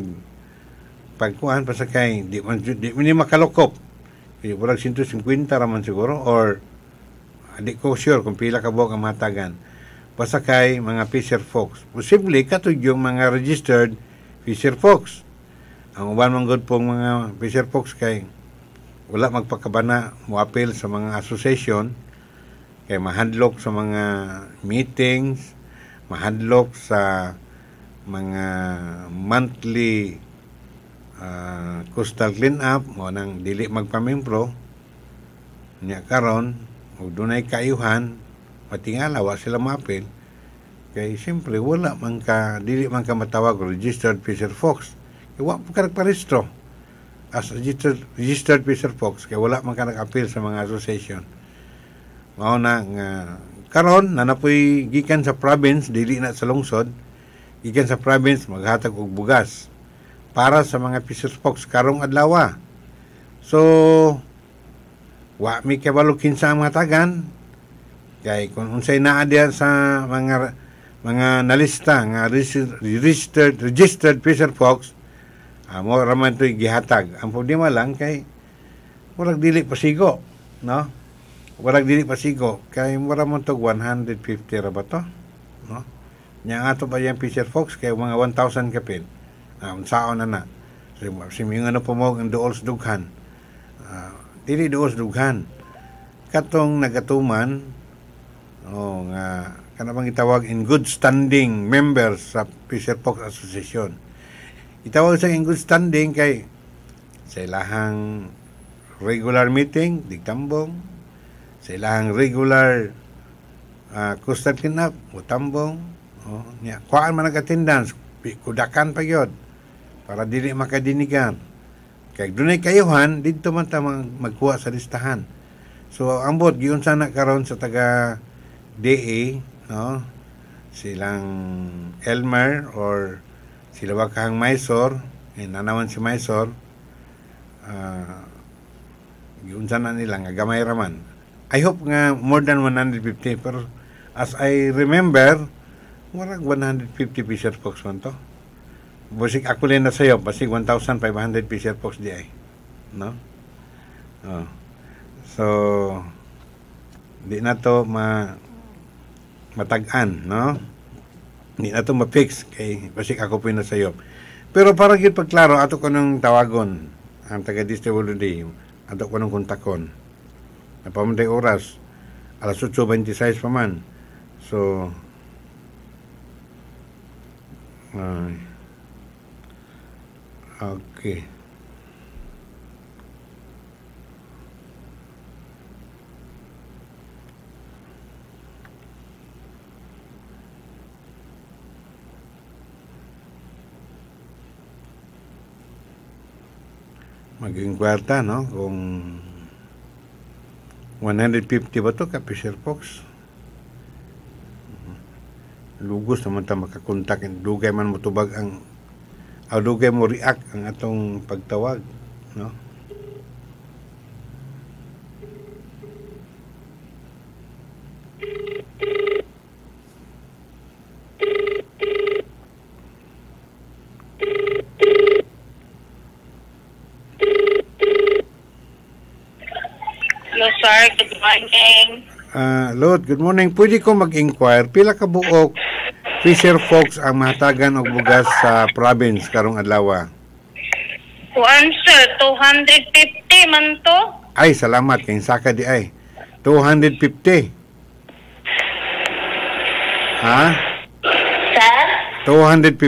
pagkuhan pa sa kay di man di man makalokop kay warag 150 ra man siguro or di ko sure kung pila kabuok ang matagan basta kay mga Fisher Fox posible yung mga registered Fisher Fox ang uban man gud pong mga Fisher Fox kay wala magpakabana moapil sa mga association kay mahadlok sa mga meetings mahadlok sa mga monthly uh, coastal clean up mo nang dili magpamembro nya karon ug dunay kaayuhan matingala wa sila mapil kay simple wala man ka dili man ka matawag registered fisher fox kay wa pa karagparistro as registered, registered fisher folks kay wala man ka nag-appeal sa mga association mao na nga karon na napoy gikan sa province dili na sa lungsod gikan sa province maghatag og bugas para sa mga fisher folks karong adlaw so wa mi kabalo kinsa ang matagan kay kung unsay naa diha sa mga mga nalista nga registered registered fisher folks Amo ah, raman to'y gihatag. Ang problema lang kay murag dili pasigo, no? Murag dili pasigo kay mura man tog 150 ra ba to? No? Nya ato ba yang Fisher Fox kay mga 1000 kapil. Ang ah, um, saon na na. Simingon ano na pumog ang duol dughan. Uh, dili duol dughan. Katong nagatuman oh nga kana bang itawag in good standing members sa Fisher Fox Association Itawag sa in good standing kay sa ilahang regular meeting, digtambong. Sa ilahang regular uh, ah, custard kinap, utambong. Oh, niya. kuan man nag-attendance, kudakan pa yun para dili makadinigan. Kay dunay kayuhan, dito man ta magkuha sa listahan. So ambot giun sana karon sa taga DA, no? Silang Elmer or sila wakahang Mysore, eh, nanawan si Mysore, uh, giunsa na nila nga gamay raman. I hope nga more than 150 pero as I remember, murag 150 fisher fox man to. Busik ako rin na sa'yo, basig 1,500 fisher fox di ay. No? Oh. So, di na to ma matagan, no? Hindi na ito Kay, basik ako po nasayop. Pero parang yun pagklaro, ato ko nang tawagon. Ang taga-distribulo di. Ato ko nang kontakon. Napamunday oras. Alas 8.26 pa man. So, uh, okay. maging kwarta, no? Kung 150 ba ito ka, Fisher Fox? Mm-hmm. Lugos naman ito makakontak. Dugay man mo ang, o ah, dugay mo react ang atong pagtawag, no? Lord, Good morning. Pwede ko mag-inquire pila ka buok fisher folks ang mahatagan og bugas sa province karong adlaw? One sir, 250 man to. Ay, salamat kay saka di ay. 250. Ha? Sir? 250? Oh.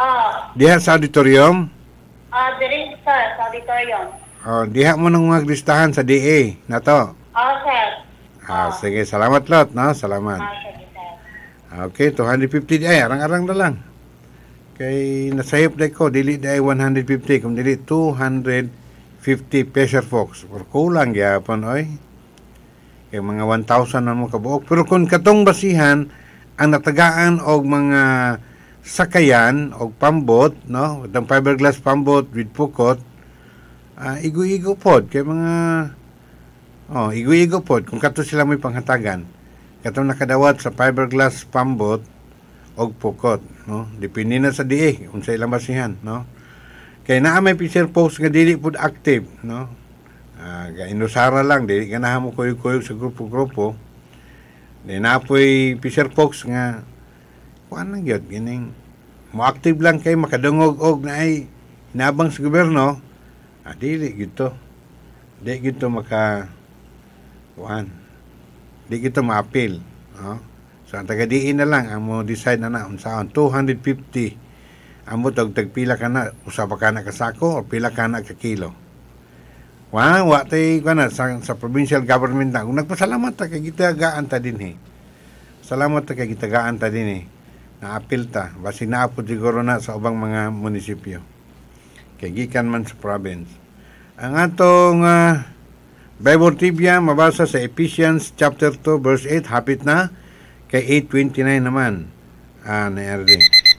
Ah. Diha sa auditorium? Ah, uh, diri sir, sa auditorium. Oh, diha mo nang magdistahan sa DA na to. Ah, sige, salamat lot, no? Salamat. Oh, okay, 250 di ay arang-arang na lang. Kay nasayop na ko dili dai 150 kung dili 250 pressure fox. Or kulang gyapon oi. Kay mga 1,000 na mo kabuok. Pero kung katong basihan ang natagaan og mga sakayan og pambot, no? Dang fiberglass pambot with pukot, Ah, igu-igu pod kay mga Oh, igo-igo po. Kung kato sila mo'y panghatagan, katong nakadawat sa fiberglass pambot o pukot. No? Depende na sa diih, kung sa ilang basihan. No? Kaya naa may picture post nga dili po active. No? Uh, ah, inusara lang, dili ka mo kuyog-kuyog sa grupo-grupo. Di na po'y picture post nga, kuan lang yun, gining, mo active lang kay makadungog og na ay nabang sa gobyerno, ah, dili gito. Dili gito maka kuan. Di kita maapil. No? So ang tagadiin na lang ang mo decide na na unsaon 250 amo tag tag pila ka na usa pa kana kasako o pila ka na ka kilo. Wa wa tay kana sa, sa provincial government na nagpasalamat ta kay gitagaan ta dinhi. Salamat ta kay gitagaan ta dinhi. Naapil ta basi apo siguro na sa ubang mga munisipyo. Kay gikan man sa province. Ang atong uh, Bible trivia, mabasa sa Ephesians chapter 2 verse 8, hapit na kay 8.29 naman. Ah, na-RD.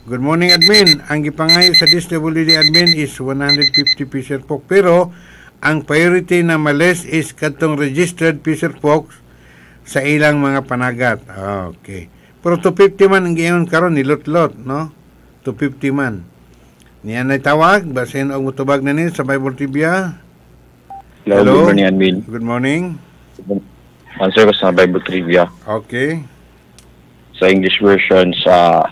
Good morning, admin. Ang gipangayo sa DSWD admin is 150 fisher folk. Pero, ang priority na malis is katong registered fisher folk sa ilang mga panagat. Ah, okay. Pero 250 man ang giyon karon nilutlot, no? 250 man. Niya na tawag, basin og mutubag na ni sa Bible Tibia. Hello, Hello. good morning, Admin. Good morning. Answer ko sa Bible Trivia. Okay. Sa English version, sa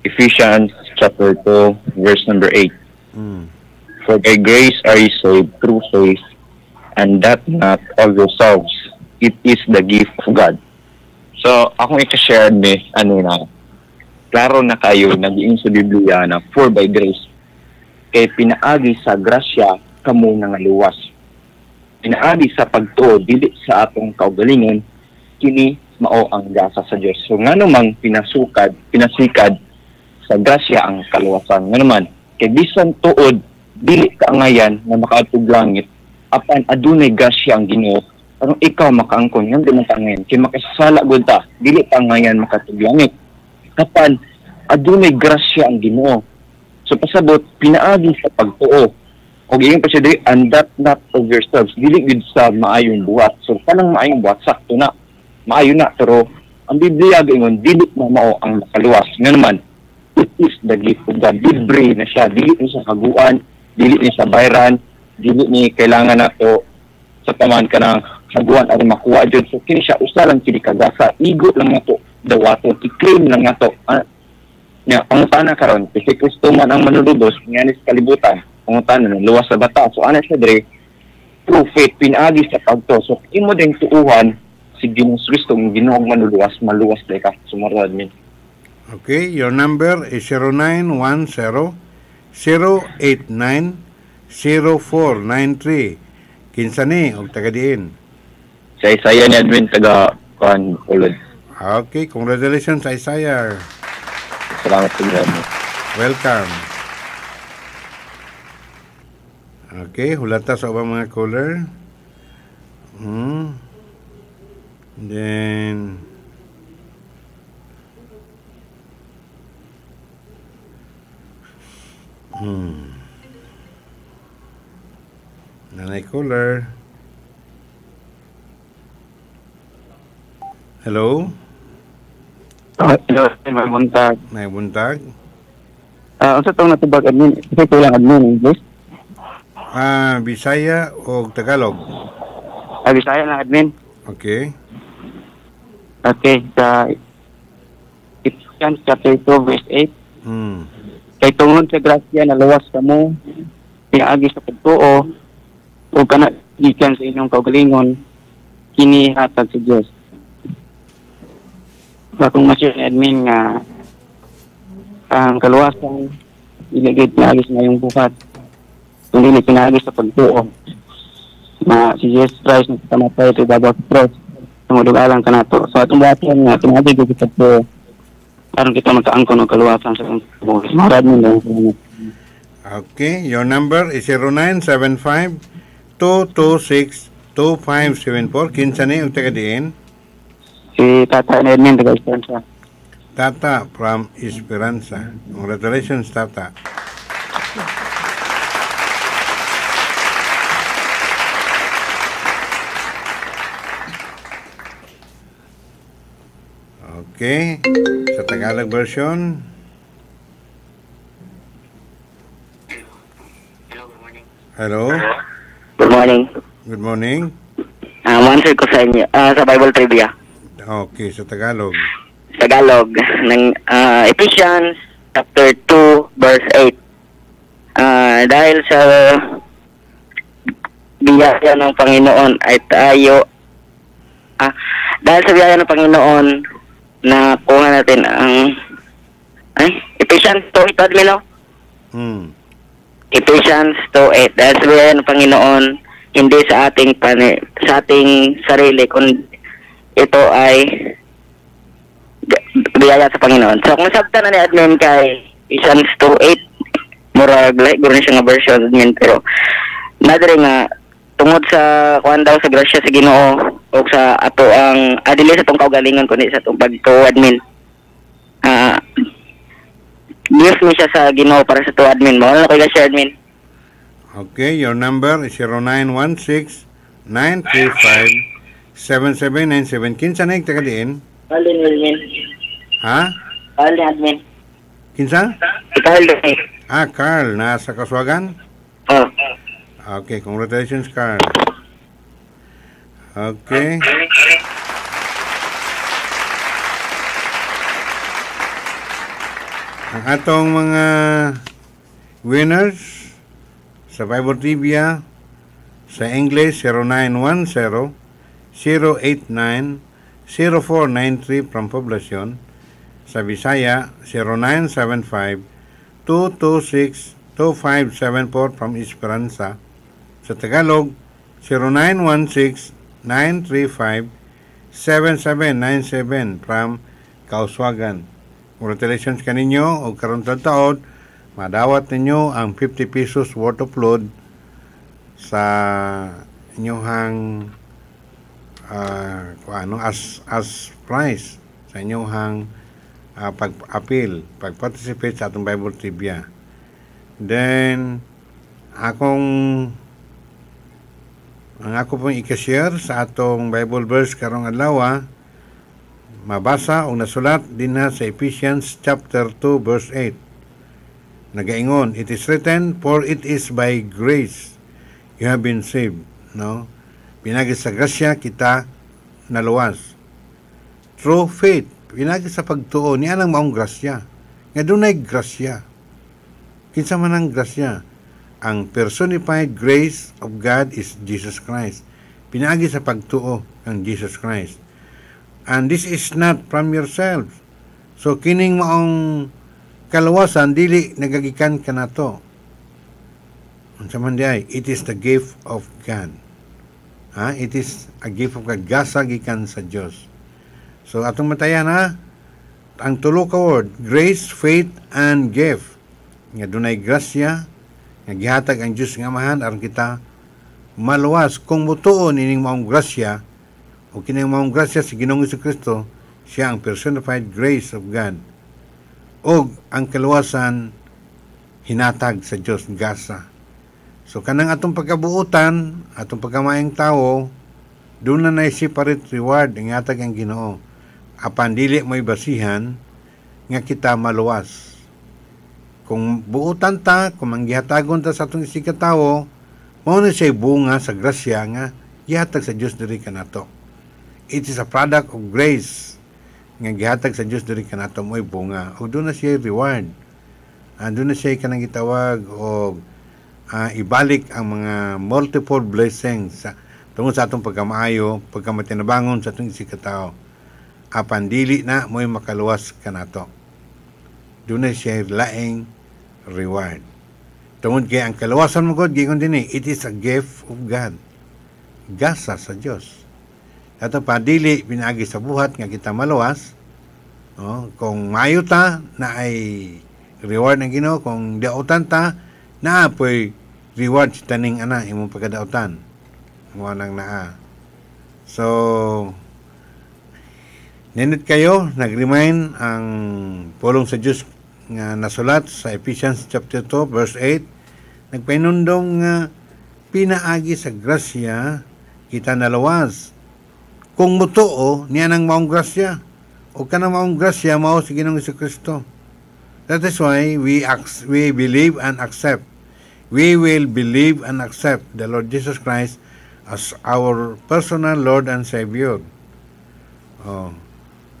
Ephesians chapter 2, verse number 8. Mm. For by grace are you saved through faith, and that not of yourselves. It is the gift of God. So, akong i-share ni, ano na, klaro na kayo, nag sa Biblia na for by grace, kay pinaagi sa grasya kamo nga luwas. Inaani sa pagtuo dili sa atong kaugalingon kini mao ang gasa sa Dios. So nganumang pinasukad, pinasikad sa grasya ang kaluwasan. Nganuman kay bisan tuod dili kaangayan nga makaatog langit apan adunay grasya ang Ginoo aron ikaw makaangkon nga dinang tangayan kay makasala gud ta dili tangayan makatog langit Kapan, adunay grasya ang Ginoo so pasabot pinaagi sa pagtuo og iyong pasidri and that not of yourselves dili gid sa maayong buhat so kanang maayong buhat sakto na maayo na pero ang Biblia gingon dili na mao ang kaluwas nga naman it is the gift of God libre na siya dili ni sa kaguan dili ni sa bayran dili ni kailangan na to sa taman ka ng kaguan aron makuha jud so kini siya usa lang kini kagasa igo lang nato dawaton i-claim lang nato ah, nga ang sana karon kasi Kristo man ang manuludos, nga ni sa kalibutan ang tanan luwas sa bata so ana siya dre true faith pinagi sa pagto so imo ding tuuhan si Ginoong Kristo ang Ginoong manuluwas maluwas dai ka sumarad min okay your number is 0910 089 0493 kinsa ni og taga diin sa Isaya ni Edwin, taga kan ulod okay congratulations sa Isaya salamat sa Welcome. Okay, hulata sa ubang mga color. Hmm. Then Hmm. Nanay color. Hello? Uh, hello, may buntag. May buntag? Ah, uh, unsa tong natubag admin? Kasi kulang admin, please. Ah, Bisaya o Tagalog? Ah, Bisaya lang, admin. Okay. Okay, sa Ipscan, chapter 2, verse 8. Hmm. Kay tungod sa grasya na luwas ka mo, niagi sa pagtuo, o kana gikan sa inyong kaugalingon, kini hatag sa Dios. Bakong masyon admin nga ang kaluwasan ilagay niagi sa ngayong buhat kung na kinagi sa pagtuon na si Jesus Christ na kamatay ito ibabaw sa cross tumudugalan ka na to so atong lahat yan nga tinagay ko kita po karon kita magkaangkon ng kaluwasan sa kong buhay marad lang Okay, your number is 0975 226 2574. Kinsa ni ang taga diin? Si Tata ni Edmund taga Esperanza. Tata from Esperanza. Congratulations, Tata. Okay? Sa Tagalog version. Hello? Good morning. Good morning. Um, answer ko sa inyo, uh, sa Bible Trivia. Okay, sa Tagalog. Tagalog, ng uh, Ephesians chapter 2, verse 8. Uh, ah, dahil sa biyaya ng Panginoon ay tayo ah, dahil sa biyaya ng Panginoon na kuha natin ang ay, eh, Ephesians 2.8, no? Hmm. Ephesians 2.8. Dahil sabihin ng Panginoon, hindi sa ating pani, sa ating sarili, kundi ito ay biyaya sa Panginoon. So, kung sabta na ni admin kay Ephesians 2.8, mura, like, na siya nga version admin, pero madre nga, tungod sa kuan daw sa grasya sa Ginoo o sa ato ang adili ah, sa tong kaugalingon kundi sa tong pagtuad admin. Ah gift mo siya sa Ginoo para sa tuad admin mo. Ano kay siya admin? Okay, your number is 0916-935-7797. Kinsa na yung tagadiin? Alin, Wilmin. Ha? Alin, admin. Kinsa? Si Carl. Ah, Carl. Nasa Kaswagan? Oo. Oh. Okay, congratulations, Karen. Okay. Ang atong mga winners sa Bible Trivia ah, sa English 0910 089 0493 from Poblacion sa Visaya 0975 226 2574 from Esperanza sa Tagalog, 0916-935-7797 from Kauswagan. Congratulations kaninyo o karon taon, madawat ninyo ang 50 pesos worth of load sa inyohang ah, uh, ano as as price sa inyohang uh, ah, pag-appeal, pag-participate sa atong Bible Trivia. Then, akong ang ako pong i-share sa atong Bible verse karong adlaw ah, mabasa o nasulat din na sa Ephesians chapter 2 verse 8. Nagaingon, it is written, for it is by grace you have been saved. No? Pinagi sa grasya kita naluwas. Through faith, pinagi sa pagtuo, niya ang maong grasya. Nga dunay grasya. Kinsa man ang grasya ang personified grace of God is Jesus Christ. Pinagi sa pagtuo ang Jesus Christ. And this is not from yourself. So kining maong kalawasan dili nagagikan kanato. Unsa man diay, it is the gift of God. Ha? It is a gift of God. Gasa gikan sa Dios. So atong matayan ha, ang tulo ka word, grace, faith, and gift. Nga dunay grasya, Naghatag ang Diyos nga mahan aron kita maluwas kung mutuon ining maong grasya o kining maong grasya sa si Ginoong Kristo siya ang personified grace of God o ang kaluwasan hinatag sa Dios gasa. So kanang atong pagkabuutan, atong pagkamaing tao, doon na nay separate reward ang yatag ang Ginoo. Apan dili may basihan nga kita maluwas kung buutan ta, kung manggihatagon ta sa atong isi mao na siya bunga sa grasya nga gihatag sa Dios diri kanato. It is a product of grace nga gihatag sa Dios diri kanato mo'y bunga. O doon na siya reward. Uh, doon na siya kanang gitawag o uh, ibalik ang mga multiple blessings sa tungod sa atong pagkamaayo, pagkamatinabangon sa atong isikataw. Apan dili na mo'y makaluwas kanato. Doon na siya laing reward. Tungod kay ang kalawasan mo God, gingon din eh, it is a gift of God. Gasa sa Dios. Ato pa, dili pinagi sa buhat nga kita maluwas. No? Kung mayuta ta, na ay reward ng Ginoo kung daotan ta na apoy reward sa taning ana imong pagkadaotan mo nang naa so ninit kayo nag-remind ang pulong sa Diyos nga nasulat sa Ephesians chapter 2 verse 8 nagpainundong nga pinaagi sa grasya kita nalawas kung mutuo niya nang maong grasya o kanang maong grasya mao si Ginoong Kristo that is why we we believe and accept we will believe and accept the Lord Jesus Christ as our personal Lord and Savior oh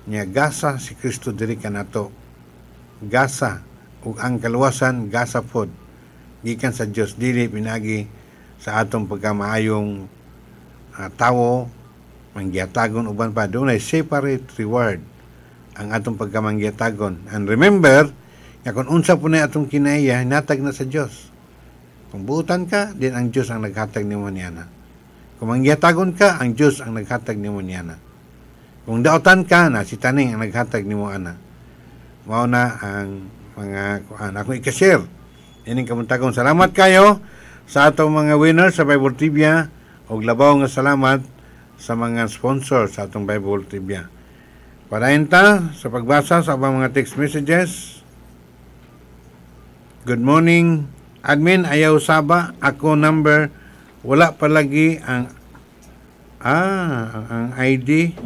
niya gasa si Kristo diri kanato Gaza ug ang kaluwasan Gaza food gikan sa Dios dili pinagi sa atong pagkamaayong uh, tawo manggiyatagon uban pa dunay separate reward ang atong pagkamanggiyatagon and remember nga kung unsa po na atong kinaiya hinatag na sa Dios kung buutan ka din ang Dios ang naghatag nimo niya na kung manggiyatagon ka ang Dios ang naghatag nimo niya na kung daotan ka na si taning ang naghatag nimo ana mao na ang mga kuan ako i-share ini ining kamuntakon salamat kayo sa atong mga winners sa Bible Trivia ah. ug labaw nga salamat sa mga sponsor sa atong Bible Trivia ah. Padayon ta sa pagbasa sa abang mga text messages. Good morning. Admin, ayaw saba. Ako number. Wala palagi ang ah, ang ID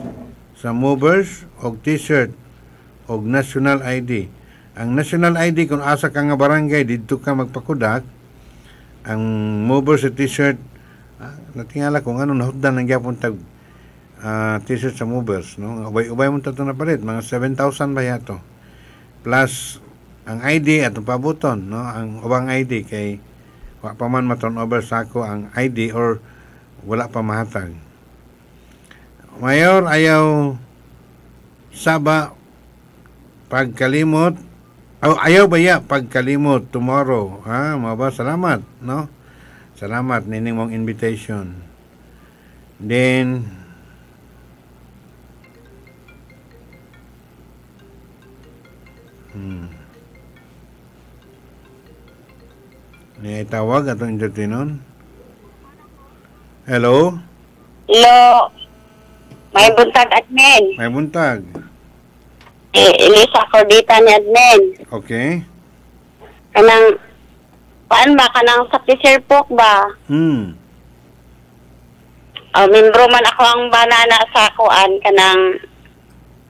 sa movers o t-shirt og national ID. Ang national ID kung asa ka nga barangay didto ka magpakudak ang mover sa t-shirt ah, natingala kung ano nahutdan ang gyapon tag uh, t-shirt sa movers no ubay ubay mo tato na palit mga 7,000 ba yato plus ang ID at pabuton no ang ubang ID kay wa pa man maton over sa ako ang ID or wala pa mahatag mayor ayaw Saba pagkalimot. Oh, ayaw ba ya pagkalimot tomorrow? Ha, mga ba? Salamat, no? Salamat nining mong invitation. Then, hmm. Niya itawag atong intertinon. Hello? Hello. May buntag admin. May buntag. Eh, ilisa ko dito ni admin. Okay. Kanang, paan ba? Kanang sa pisirpok ba? Hmm. Oh, membro man ako ang banana sa kuan kanang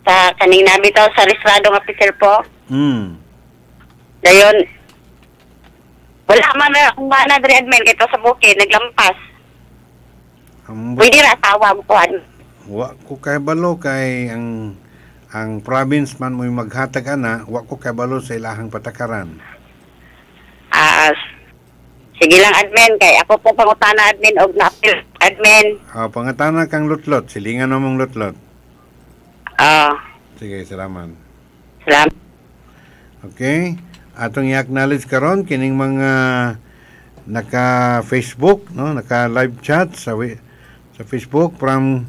sa kaning nabitaw sa Ristrado nga pisirpok. Hmm. Dayon, wala man na akong bana diri admin kito sa bukid naglampas. Ambo. Pwede ra tawag kuan. Wa ko kay balo kay ang ang province man mo'y maghatag ana, wa ko kabalo sa ilahang patakaran. Ah, uh, sige lang admin kay ako po pangutana admin og naapil admin. Ah, uh, pangutana kang lutlot, silingan mo mong lutlot. Ah. Uh, sige, salamat. Salamat. Okay. Atong i-acknowledge karon kining mga naka Facebook no, naka live chat sa sa Facebook from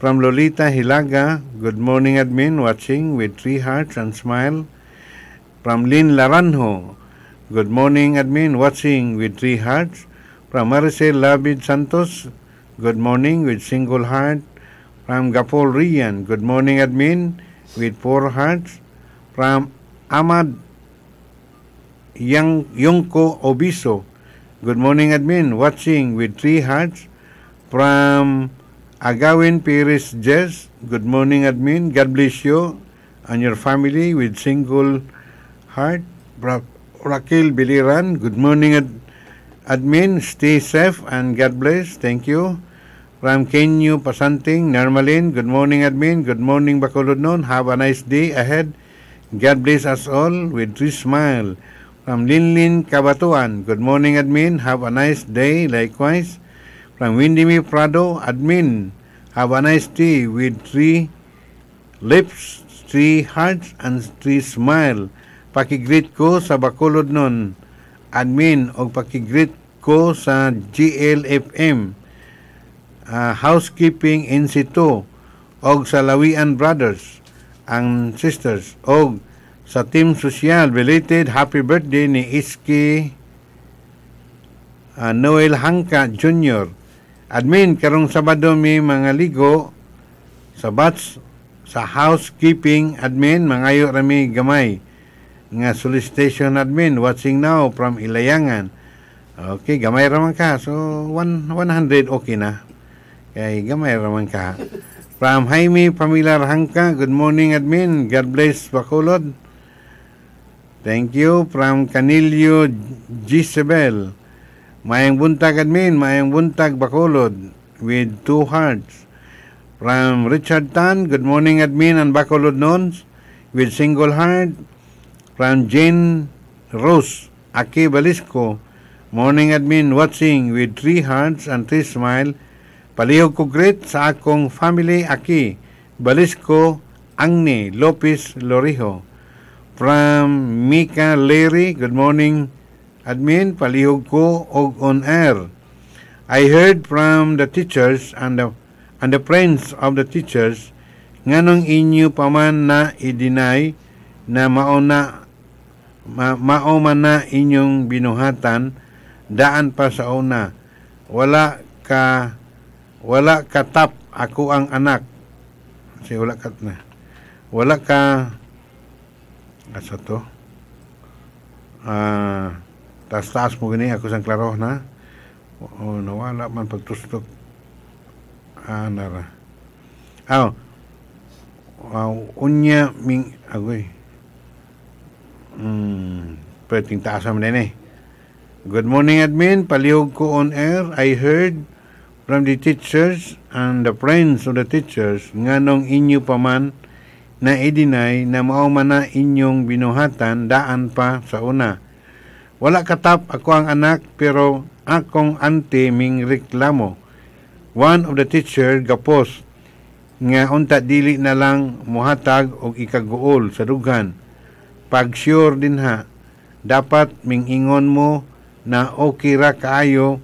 From Lolita Hilaga, good morning admin, watching with three hearts and smile. From Lynn Laranjo, good morning admin, watching with three hearts. From Maricel Labid Santos, good morning with single heart. From Gapol Rian, good morning admin, with four hearts. From Ahmad Yang Yonko Obiso, good morning admin, watching with three hearts. From Agawin Pires Jess, good morning admin. God bless you and your family with single heart. Ra- Raquel Biliran, good morning ad- admin. Stay safe and God bless. Thank you. Ramkenyu Pasanting, Narmalin, good morning admin. Good morning Bacolodnon. Have a nice day ahead. God bless us all with this smile. From Linlin Kabatuan, good morning admin. Have a nice day. Likewise from Vindimi Prado, admin. Have a nice day with three lips, three hearts, and three smile. Pakigreet ko sa Bacolod nun. Admin, o pakigreet ko sa GLFM. Uh, ah, housekeeping in situ og sa Lawian Brothers ang sisters og sa team social belated happy birthday ni Iski uh, Noel Hangka Jr. Admin, karong Sabado may mga ligo sa batch sa housekeeping admin mangayo rami gamay nga solicitation admin watching now from Ilayangan. Okay, gamay raman ka. So 1 100 okay na. Kay gamay raman ka. From Jaime Pamela Rahangka, good morning admin. God bless Bacolod. Thank you from Canilio Gisabel. Mayang buntag admin, mayang buntag Bacolod with two hearts. From Richard Tan, good morning admin and Bacolod Nons with single heart. From Jane Rose, Ake Balisco, morning admin watching with three hearts and three smile. Palihog ko greet sa akong family Aki Balisco, Angne Lopez Lorijo. From Mika Leary, good morning Admin, palihog ko og on air. I heard from the teachers and the, and the friends of the teachers nganong inyo paman na i-deny na mauna ma, mao na inyong binuhatan daan pa sa una wala ka wala ka tap ako ang anak si wala ka na wala ka asa to ah uh, tas taas mo gini ako sang klaro na o oh, nawala man pagtustok ah nara aw oh, oh, unya ming agoy mm perting taas man nene eh. good morning admin paliog ko on air i heard from the teachers and the friends of the teachers nganong inyo pa man na idinay na mao man na inyong binuhatan daan pa sa una wala katap ako ang anak pero akong ante ming reklamo. One of the teacher gapos nga unta dili na lang muhatag og ikaguol sa dughan. Pag sure din ha, dapat ming ingon mo na okay ra kaayo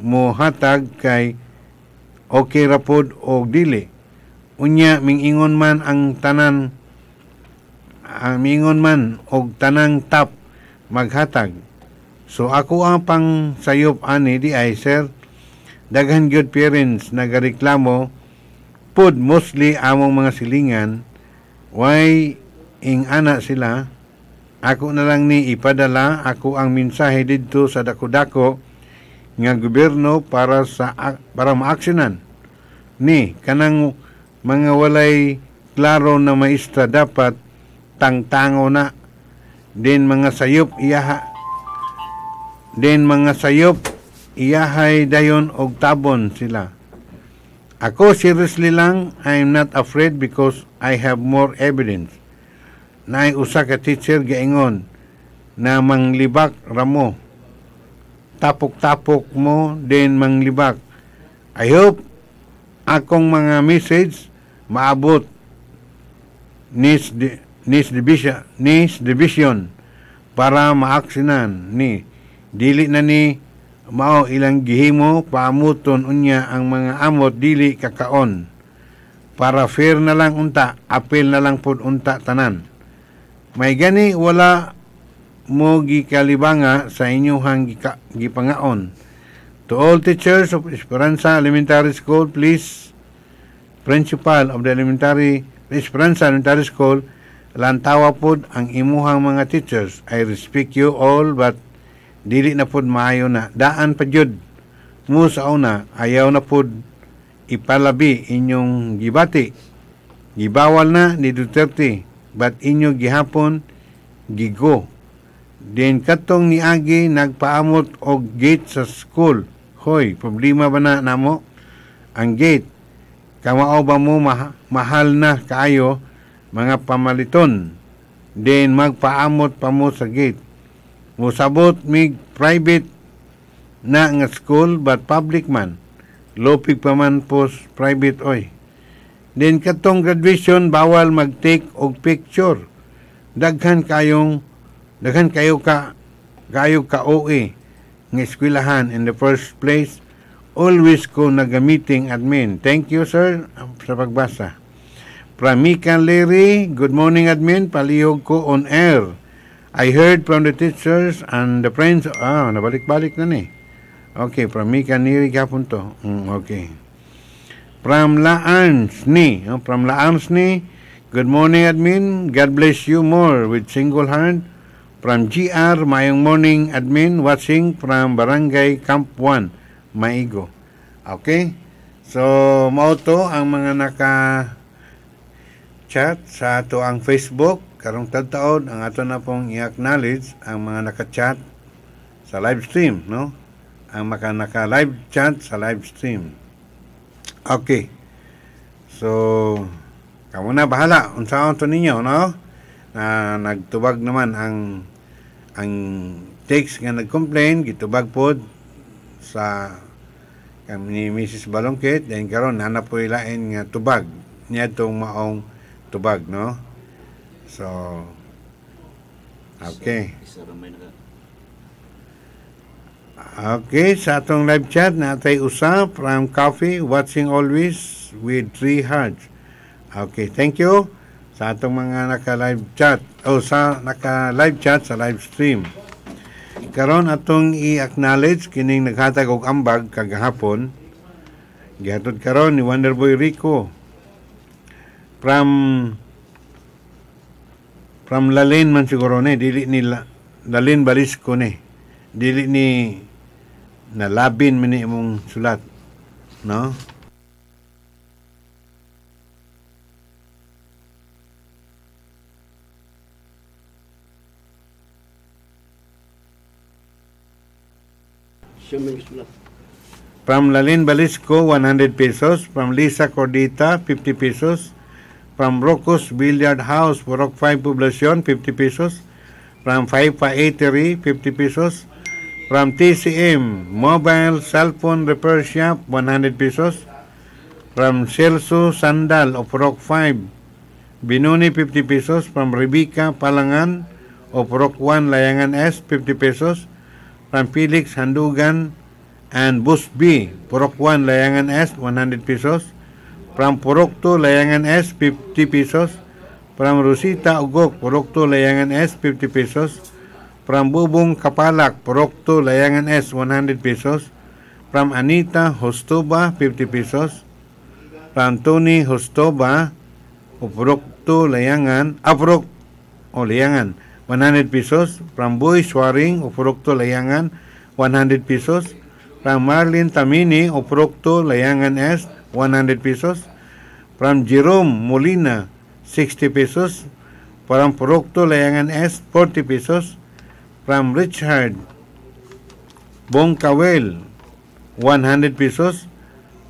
mo hatag kay okay ra pod og dili. Unya ming ingon man ang tanan ang ah, mingon man og tanang tap maghatag So ako ang pang sayop ani di ay sir daghan gyud parents nagareklamo pud mostly among mga silingan why ing ana sila ako na lang ni ipadala ako ang mensahe didto sa dako-dako nga gobyerno para sa para maaksyonan ni kanang mga walay klaro na maestra dapat tangtango na din mga sayop iyaha din mga sayop, iyahay dayon og tabon sila. Ako seriously lang, I am not afraid because I have more evidence. Naay usa ka teacher gaingon na manglibak ramo. Tapok-tapok mo din manglibak. I hope akong mga message maabot nis, di, nis division nis division para maaksinan ni dili na ni mao ilang gihimo paamuton unya ang mga amot dili kakaon para fair na lang unta apil na lang pud unta tanan may gani wala mo gikalibanga sa inyong gika, gipangaon to all teachers of Esperanza Elementary School please principal of the elementary Esperanza Elementary School lantawa pud ang imuhang mga teachers I respect you all but dili na pud maayo na daan pa jud mo sa una ayaw na pud ipalabi inyong gibati gibawal na ni Duterte but inyo gihapon gigo din katong ni niagi nagpaamot og gate sa school hoy problema ba na namo ang gate kamao ba mo ma- mahal na kaayo mga pamaliton din magpaamot pa mo sa gate Mosabot mig private na nga school but public man. Lopig pa man pos private oy. Then katong graduation bawal mag-take og picture. Daghan kayong daghan kayo ka kayo ka OE nga eskwelahan in the first place always ko nagamiting admin. Thank you sir sa pagbasa. Pramika Lery, good morning admin, palihog ko on air I heard from the teachers and the friends, ah, nabalik-balik na ni. Okay, from me Mika Niri Kapunto. Mm, okay. From Laans ni, oh, from Laans ni, good morning admin, God bless you more with single hand. From GR, mayong morning admin, watching from Barangay Camp 1, Maigo. Okay? So, mauto ang mga naka chat sa ato ang Facebook karong tagtaon ang ato na pong i-acknowledge ang mga naka-chat sa live stream, no? Ang maka naka-live chat sa live stream. Okay. So, kamo na bahala unsaon to ninyo, no? Na nagtubag naman ang ang text nga nag-complain gitubag pod sa kami ni Mrs. Balongkit then karon nana po ilain nga tubag niya tong maong tubag, no? So, okay. Okay, sa atong live chat natay usa from Coffee watching always with three hearts. Okay, thank you sa atong mga naka-live chat o oh, sa naka-live chat sa live stream. Karon atong i-acknowledge kining naghatag og ambag kagahapon. Gihatod karon ni Wonderboy Rico from from Lalin man siguro ni dili ni Lalin Balisco ni dili ni nalabin man ni imong sulat no From Lalin Balisco, 100 pesos. From Lisa Cordita, 50 pesos. From Rokus Billiard House, Borok 5 Poblacion, 50 pesos. From 5 Eatery, 50 pesos. From TCM, Mobile Cellphone Phone Repair Shop, 100 pesos. From Celso Sandal of Rock 5, Binoni 50 pesos. From Rebecca Palangan of Rock 1, Layangan S, 50 pesos. From Felix Handugan and Bus B, Borok 1, Layangan S, 100 pesos Pram Porokto layangan es 50 pesos. pram rusita Ugok Porokto layangan es 50 pesos. Pram Bubung Kapalak Porokto layangan es 100 pesos. Pram Anita Hostoba 50 pesos. Pram Tony Hostoba oh, Porokto layangan Aprok ah, oh layangan 100 pesos. Pram Boy Swaring oh, Porokto layangan 100 pesos. Pram Marlin Tamini Oprokto oh, Layangan S 100 pesos. From Jerome Molina, 60 pesos. From Procto Layangan S, 40 pesos. From Richard Bongkawel, 100 pesos.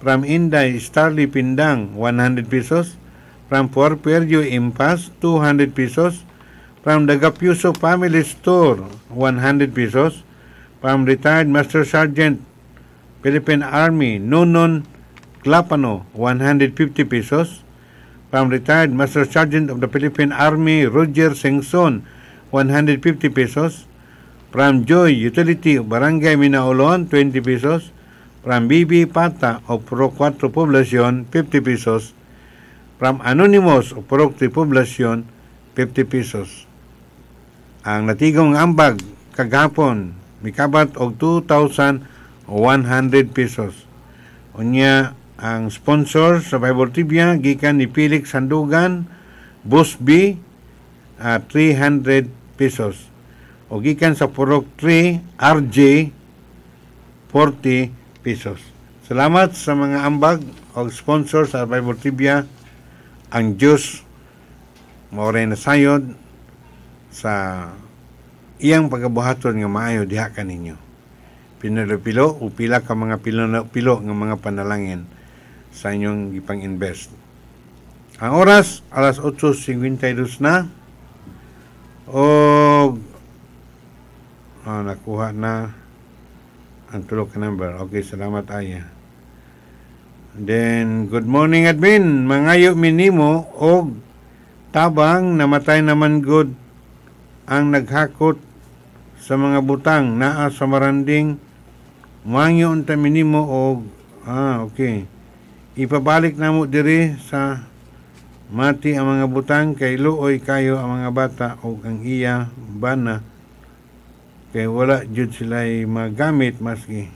From Inday Starly Pindang, 100 pesos. From Puerperyo Impas, 200 pesos. From the Family Store, 100 pesos. From retired Master Sergeant, Philippine Army, Nunon Klapano, 150 pesos. From retired Master Sergeant of the Philippine Army, Roger Sengson, 150 pesos. From Joy Utility of Barangay Minaoloan, 20 pesos. From BB Pata of Pro 4 Poblacion, 50 pesos. From Anonymous of Pro 3 Poblacion, 50 pesos. Ang natigong ambag kagapon, mikabat og 2,100 pesos. Unya ang sponsor sa Bible Trivia ah, gikan ni Felix Sandugan Busby uh, 300 pesos o gikan sa Purok 3 RJ 40 pesos. Salamat sa mga ambag o sponsor sa Bible Trivia ah. ang Diyos maoray na sayod sa iyang pagabuhaton nga maayo diha kaninyo. Pinalo-pilo o ka mga pilo-pilo nga mga panalangin sa inyong gipang-invest. Ang oras, alas 8.52 na. O, oh, ah, nakuha na ang tulog number. Okay, salamat Aya. Then, good morning admin. Mangayo minimo o tabang namatay naman good ang naghakot sa mga butang naa sa maranding mangyo unta minimo o ah okay Ipabalik namo diri sa mati ang mga butang kay luoy kayo ang mga bata o ang iya bana kay wala jud sila magamit maski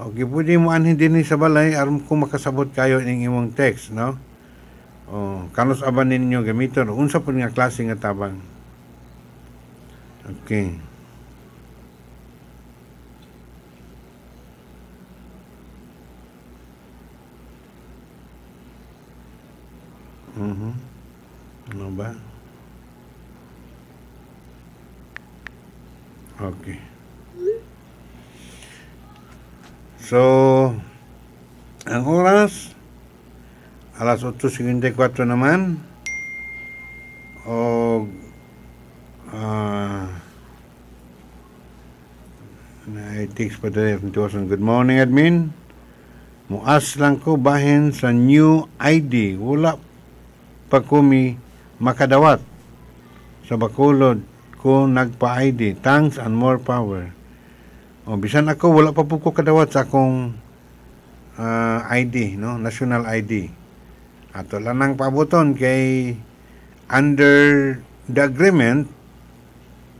Okay, pwede mo anhin din sa balay aron kung makasabot kayo ning imong text, no? O, kanus aban ninyo gamiton? Unsa pud nga klase nga tabang? Okay. Uhum. Mm-hmm. Não vai? Okay. So, ang oras, alas 8.54 naman, o uh, it takes pa good morning admin. Muas lang ko bahin sa new ID. Wala pagkumi makadawat sa bakulod ko nagpa-ID. Thanks and more power. O, bisan ako, wala pa po ko kadawat sa akong uh, ah, ID, no? National ID. Ato lang nang pabuton kay under the agreement,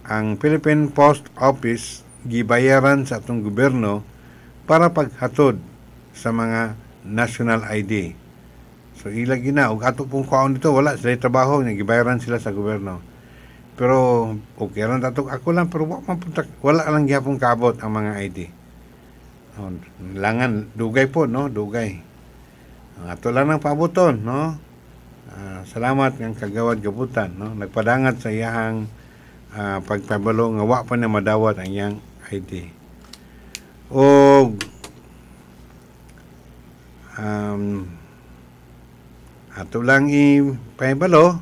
ang Philippine Post Office gibayaran sa atong gobyerno para paghatod sa mga national ID. So ilag na og ato pong kuhaon dito wala sila trabaho nya gibayaran sila sa gobyerno. Pero okay ran datok ako lang pero wala punta, wala lang gyapon kaabot ang mga ID. Oh, langan dugay po no, dugay. ato lang nang pabuton no. Uh, salamat ng kagawad gabutan no nagpadangat sa iyahang uh, pagpabalo nga wa pa na madawat ang iyang ID o um, ato lang ipahibalo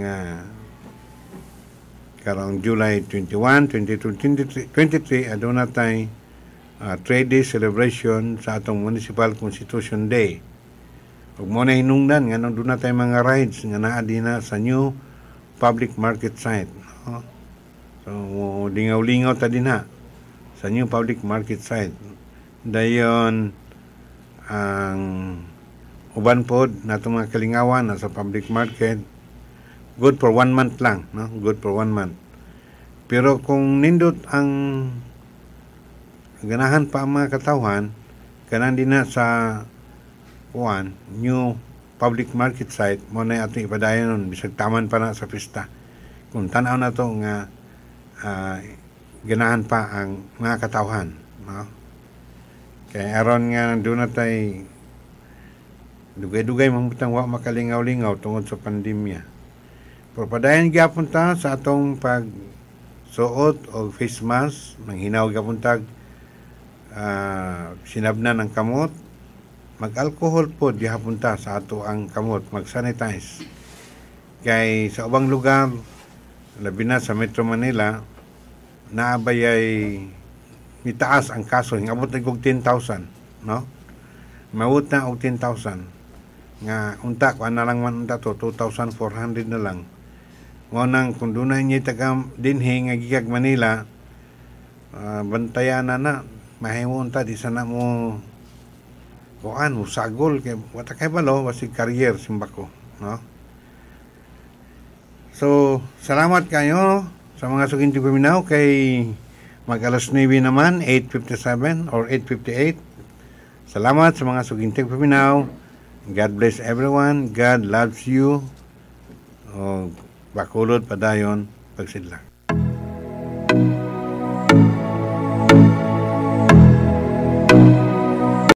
nga karong July 21, 22, 23 aduna tay uh, ah, trade day celebration sa atong Municipal Constitution Day. Ug mo na hinungdan nga nung tay mga rides nga naa na sa new public market site. No? So lingaw-lingaw ta din ha sa new public market site. Dayon ang um, uban po na itong mga kalingawan na sa public market, good for one month lang, no? good for one month. Pero kung nindot ang ganahan pa ang mga katawan, kanan din na sa kuan, new public market site, mo na ating ipadayan nun, bisag taman pa na sa pista. Kung tanaw na to nga uh, ganahan pa ang mga katawan. No? Kaya aron nga doon na tayo Dugay-dugay mamutang wa makalingaw-lingaw tungod sa pandemya. Propadayan gyapon ta sa atong pag suot og face mask, manghinaw gyapon ta uh, sinabnan ang kamot, mag-alcohol po gyapon ta sa ato ang kamot, mag-sanitize. Kay sa ubang lugar, labi na sa Metro Manila, naabay ay mitaas ang kaso hingabot na og 10,000 no maot na og 10,000 nga unta ko na lang man unta to 2400 na lang mo nang kun dunay ni taga dinhi nga gigag Manila uh, bantayan na na mahimo unta di sana mo ko mo sagol kay wata kay balo basig career simbako no So, salamat kayo sa mga suginti Piminaw kay magalas alas 9 naman, 8.57 or 8.58. Salamat sa mga suginti Piminaw. God bless everyone. God loves you. O, bakulod pa dayon. Pagsidlang.